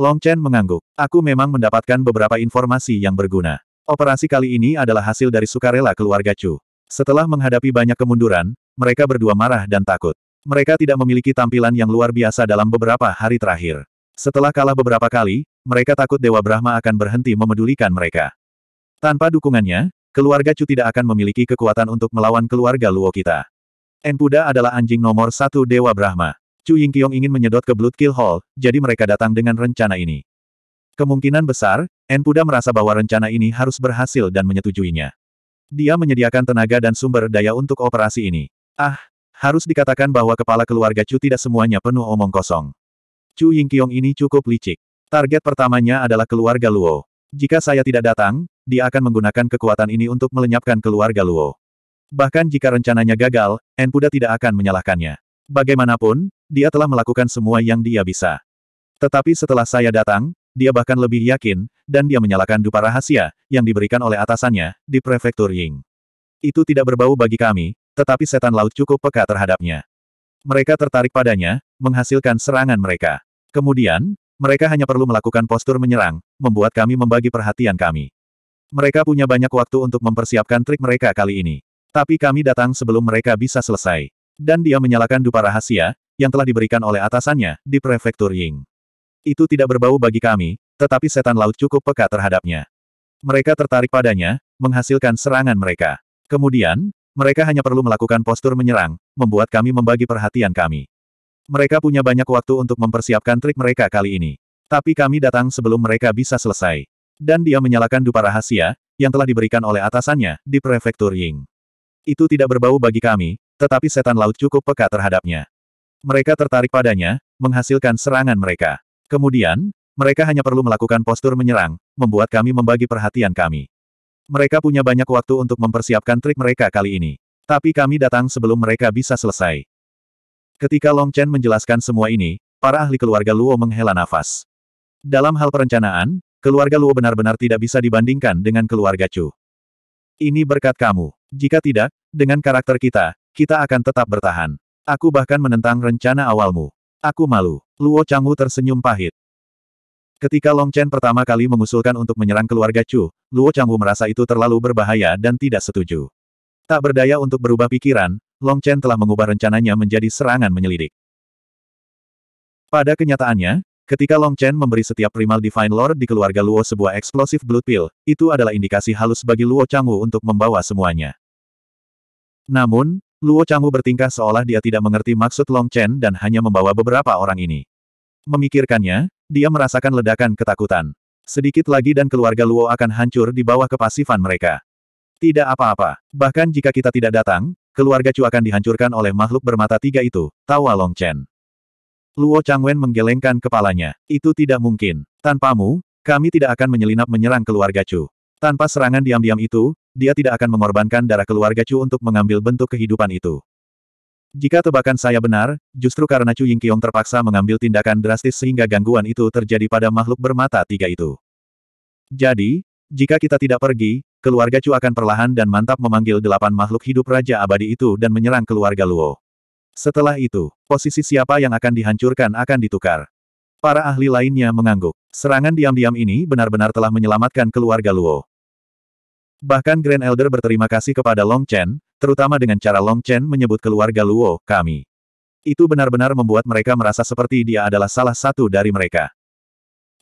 S1: Long Chen mengangguk. Aku memang mendapatkan beberapa informasi yang berguna. Operasi kali ini adalah hasil dari sukarela keluarga Chu. Setelah menghadapi banyak kemunduran, mereka berdua marah dan takut. Mereka tidak memiliki tampilan yang luar biasa dalam beberapa hari terakhir. Setelah kalah beberapa kali, mereka takut Dewa Brahma akan berhenti memedulikan mereka. Tanpa dukungannya, keluarga Chu tidak akan memiliki kekuatan untuk melawan keluarga Luo kita. Enpuda adalah anjing nomor satu Dewa Brahma. Chu Yingqiong ingin menyedot ke Blood Kill Hall, jadi mereka datang dengan rencana ini. Kemungkinan besar, En Puda merasa bahwa rencana ini harus berhasil dan menyetujuinya. Dia menyediakan tenaga dan sumber daya untuk operasi ini. Ah, harus dikatakan bahwa kepala keluarga Chu tidak semuanya penuh omong kosong. Chu Yingqiong ini cukup licik. Target pertamanya adalah keluarga Luo. Jika saya tidak datang, dia akan menggunakan kekuatan ini untuk melenyapkan keluarga Luo. Bahkan jika rencananya gagal, En Puda tidak akan menyalahkannya. Bagaimanapun, dia telah melakukan semua yang dia bisa. Tetapi setelah saya datang, dia bahkan lebih yakin, dan dia menyalakan dupa rahasia, yang diberikan oleh atasannya, di prefektur Ying. Itu tidak berbau bagi kami, tetapi setan laut cukup peka terhadapnya. Mereka tertarik padanya, menghasilkan serangan mereka. Kemudian, mereka hanya perlu melakukan postur menyerang, membuat kami membagi perhatian kami. Mereka punya banyak waktu untuk mempersiapkan trik mereka kali ini. Tapi kami datang sebelum mereka bisa selesai. Dan dia menyalakan dupa rahasia, yang telah diberikan oleh atasannya, di prefektur Ying. Itu tidak berbau bagi kami, tetapi setan laut cukup peka terhadapnya. Mereka tertarik padanya, menghasilkan serangan mereka. Kemudian, mereka hanya perlu melakukan postur menyerang, membuat kami membagi perhatian kami. Mereka punya banyak waktu untuk mempersiapkan trik mereka kali ini. Tapi kami datang sebelum mereka bisa selesai. Dan dia menyalakan dupa rahasia, yang telah diberikan oleh atasannya, di prefektur Ying. Itu tidak berbau bagi kami, tetapi setan laut cukup peka terhadapnya. Mereka tertarik padanya, menghasilkan serangan mereka. Kemudian, mereka hanya perlu melakukan postur menyerang, membuat kami membagi perhatian kami. Mereka punya banyak waktu untuk mempersiapkan trik mereka kali ini. Tapi kami datang sebelum mereka bisa selesai. Ketika Long Chen menjelaskan semua ini, para ahli keluarga Luo menghela nafas. Dalam hal perencanaan, keluarga Luo benar-benar tidak bisa dibandingkan dengan keluarga Chu. Ini berkat kamu. Jika tidak, dengan karakter kita, kita akan tetap bertahan. Aku bahkan menentang rencana awalmu. Aku malu. Luo Changwu tersenyum pahit. Ketika Long Chen pertama kali mengusulkan untuk menyerang keluarga Chu, Luo Changwu merasa itu terlalu berbahaya dan tidak setuju. Tak berdaya untuk berubah pikiran, Long Chen telah mengubah rencananya menjadi serangan menyelidik. Pada kenyataannya, Ketika Long Chen memberi setiap primal Divine Lord di keluarga Luo sebuah eksplosif blood pill, itu adalah indikasi halus bagi Luo Changwu untuk membawa semuanya. Namun, Luo Changwu bertingkah seolah dia tidak mengerti maksud Long Chen dan hanya membawa beberapa orang ini. Memikirkannya, dia merasakan ledakan ketakutan. Sedikit lagi dan keluarga Luo akan hancur di bawah kepasifan mereka. Tidak apa-apa, bahkan jika kita tidak datang, keluarga Chu akan dihancurkan oleh makhluk bermata tiga itu, tawa Long Chen. Luo Changwen menggelengkan kepalanya. Itu tidak mungkin. Tanpamu, kami tidak akan menyelinap menyerang keluarga Chu. Tanpa serangan diam-diam itu, dia tidak akan mengorbankan darah keluarga Chu untuk mengambil bentuk kehidupan itu. Jika tebakan saya benar, justru karena Chu Yingqiong terpaksa mengambil tindakan drastis sehingga gangguan itu terjadi pada makhluk bermata tiga itu. Jadi, jika kita tidak pergi, keluarga Chu akan perlahan dan mantap memanggil delapan makhluk hidup Raja Abadi itu dan menyerang keluarga Luo. Setelah itu, posisi siapa yang akan dihancurkan akan ditukar. Para ahli lainnya mengangguk. Serangan diam-diam ini benar-benar telah menyelamatkan keluarga Luo. Bahkan Grand Elder berterima kasih kepada Long Chen, terutama dengan cara Long Chen menyebut keluarga Luo, kami. Itu benar-benar membuat mereka merasa seperti dia adalah salah satu dari mereka.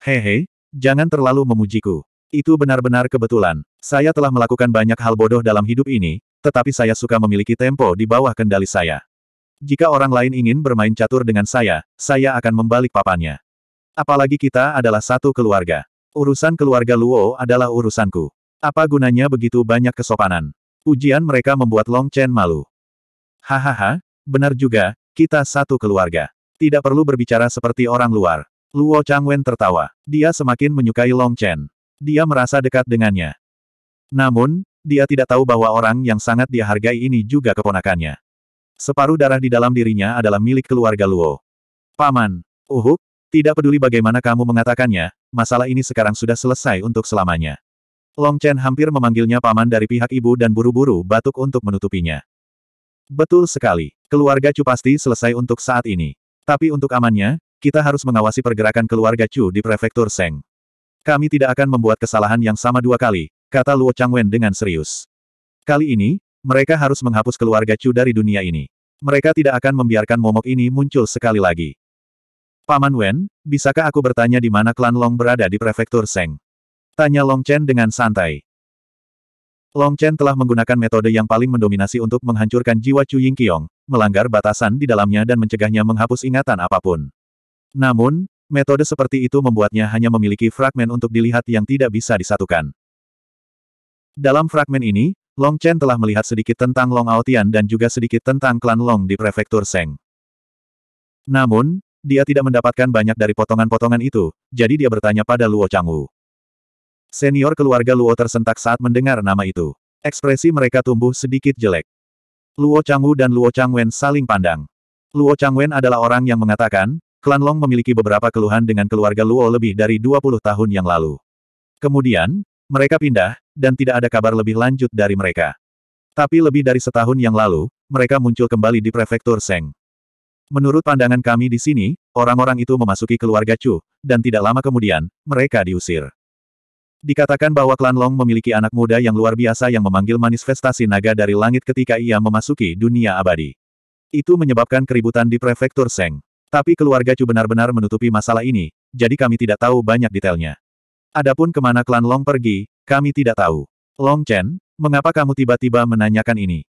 S1: Hehe, jangan terlalu memujiku. Itu benar-benar kebetulan. Saya telah melakukan banyak hal bodoh dalam hidup ini, tetapi saya suka memiliki tempo di bawah kendali saya. Jika orang lain ingin bermain catur dengan saya, saya akan membalik papannya. Apalagi kita adalah satu keluarga. Urusan keluarga Luo adalah urusanku. Apa gunanya begitu banyak kesopanan? Ujian mereka membuat Long Chen malu. Hahaha, benar juga, kita satu keluarga. Tidak perlu berbicara seperti orang luar. Luo Changwen tertawa. Dia semakin menyukai Long Chen. Dia merasa dekat dengannya. Namun, dia tidak tahu bahwa orang yang sangat dia hargai ini juga keponakannya. Separuh darah di dalam dirinya adalah milik keluarga Luo. Paman, Uhuk, tidak peduli bagaimana kamu mengatakannya, masalah ini sekarang sudah selesai untuk selamanya. Long Chen hampir memanggilnya paman dari pihak ibu dan buru-buru batuk untuk menutupinya. Betul sekali, keluarga Chu pasti selesai untuk saat ini. Tapi untuk amannya, kita harus mengawasi pergerakan keluarga Chu di prefektur Seng. Kami tidak akan membuat kesalahan yang sama dua kali, kata Luo Changwen dengan serius. Kali ini, mereka harus menghapus keluarga Chu dari dunia ini. Mereka tidak akan membiarkan momok ini muncul sekali lagi. Paman Wen, bisakah aku bertanya di mana klan Long berada di prefektur Seng? Tanya Long Chen dengan santai. Long Chen telah menggunakan metode yang paling mendominasi untuk menghancurkan jiwa Chu Ying Yingqiong, melanggar batasan di dalamnya dan mencegahnya menghapus ingatan apapun. Namun, metode seperti itu membuatnya hanya memiliki fragmen untuk dilihat yang tidak bisa disatukan. Dalam fragmen ini, Long Chen telah melihat sedikit tentang Long Aotian dan juga sedikit tentang klan Long di prefektur Seng. Namun, dia tidak mendapatkan banyak dari potongan-potongan itu, jadi dia bertanya pada Luo Changwu. Senior keluarga Luo tersentak saat mendengar nama itu. Ekspresi mereka tumbuh sedikit jelek. Luo Changwu dan Luo Changwen saling pandang. Luo Changwen adalah orang yang mengatakan, klan Long memiliki beberapa keluhan dengan keluarga Luo lebih dari 20 tahun yang lalu. Kemudian, mereka pindah, dan tidak ada kabar lebih lanjut dari mereka. Tapi lebih dari setahun yang lalu, mereka muncul kembali di prefektur Seng. Menurut pandangan kami di sini, orang-orang itu memasuki keluarga Chu, dan tidak lama kemudian, mereka diusir. Dikatakan bahwa klan Long memiliki anak muda yang luar biasa yang memanggil manifestasi naga dari langit ketika ia memasuki dunia abadi. Itu menyebabkan keributan di prefektur Seng. Tapi keluarga Chu benar-benar menutupi masalah ini, jadi kami tidak tahu banyak detailnya. Adapun kemana klan Long pergi, kami tidak tahu. Long Chen, mengapa kamu tiba-tiba menanyakan ini?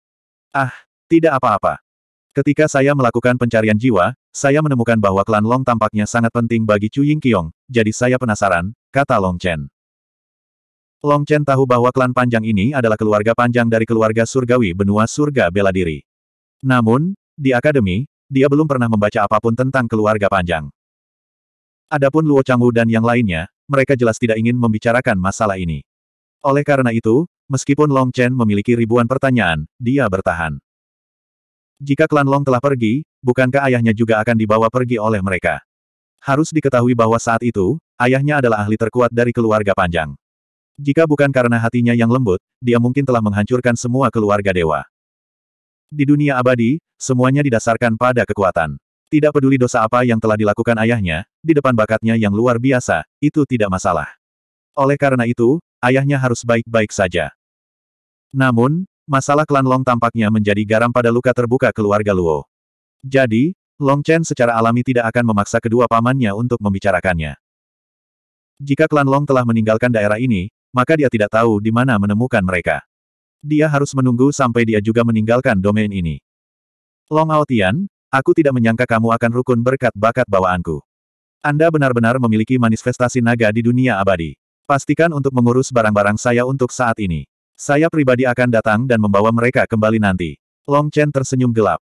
S1: Ah, tidak apa-apa. Ketika saya melakukan pencarian jiwa, saya menemukan bahwa klan Long tampaknya sangat penting bagi Chu Yingqiong, jadi saya penasaran, kata Long Chen. Long Chen tahu bahwa klan panjang ini adalah keluarga panjang dari keluarga surgawi benua surga bela diri. Namun, di akademi, dia belum pernah membaca apapun tentang keluarga panjang. Adapun Luo Changwu dan yang lainnya, mereka jelas tidak ingin membicarakan masalah ini. Oleh karena itu, meskipun Long Chen memiliki ribuan pertanyaan, dia bertahan. Jika klan Long telah pergi, bukankah ayahnya juga akan dibawa pergi oleh mereka? Harus diketahui bahwa saat itu, ayahnya adalah ahli terkuat dari keluarga panjang. Jika bukan karena hatinya yang lembut, dia mungkin telah menghancurkan semua keluarga dewa. Di dunia abadi, semuanya didasarkan pada kekuatan. Tidak peduli dosa apa yang telah dilakukan ayahnya, di depan bakatnya yang luar biasa, itu tidak masalah. Oleh karena itu, ayahnya harus baik-baik saja. Namun, masalah klan Long tampaknya menjadi garam pada luka terbuka keluarga Luo. Jadi, Long Chen secara alami tidak akan memaksa kedua pamannya untuk membicarakannya. Jika klan Long telah meninggalkan daerah ini, maka dia tidak tahu di mana menemukan mereka. Dia harus menunggu sampai dia juga meninggalkan domain ini. Long Aotian, aku tidak menyangka kamu akan rukun berkat bakat bawaanku. Anda benar-benar memiliki manifestasi naga di dunia abadi. Pastikan untuk mengurus barang-barang saya untuk saat ini. Saya pribadi akan datang dan membawa mereka kembali nanti. Long Chen tersenyum gelap.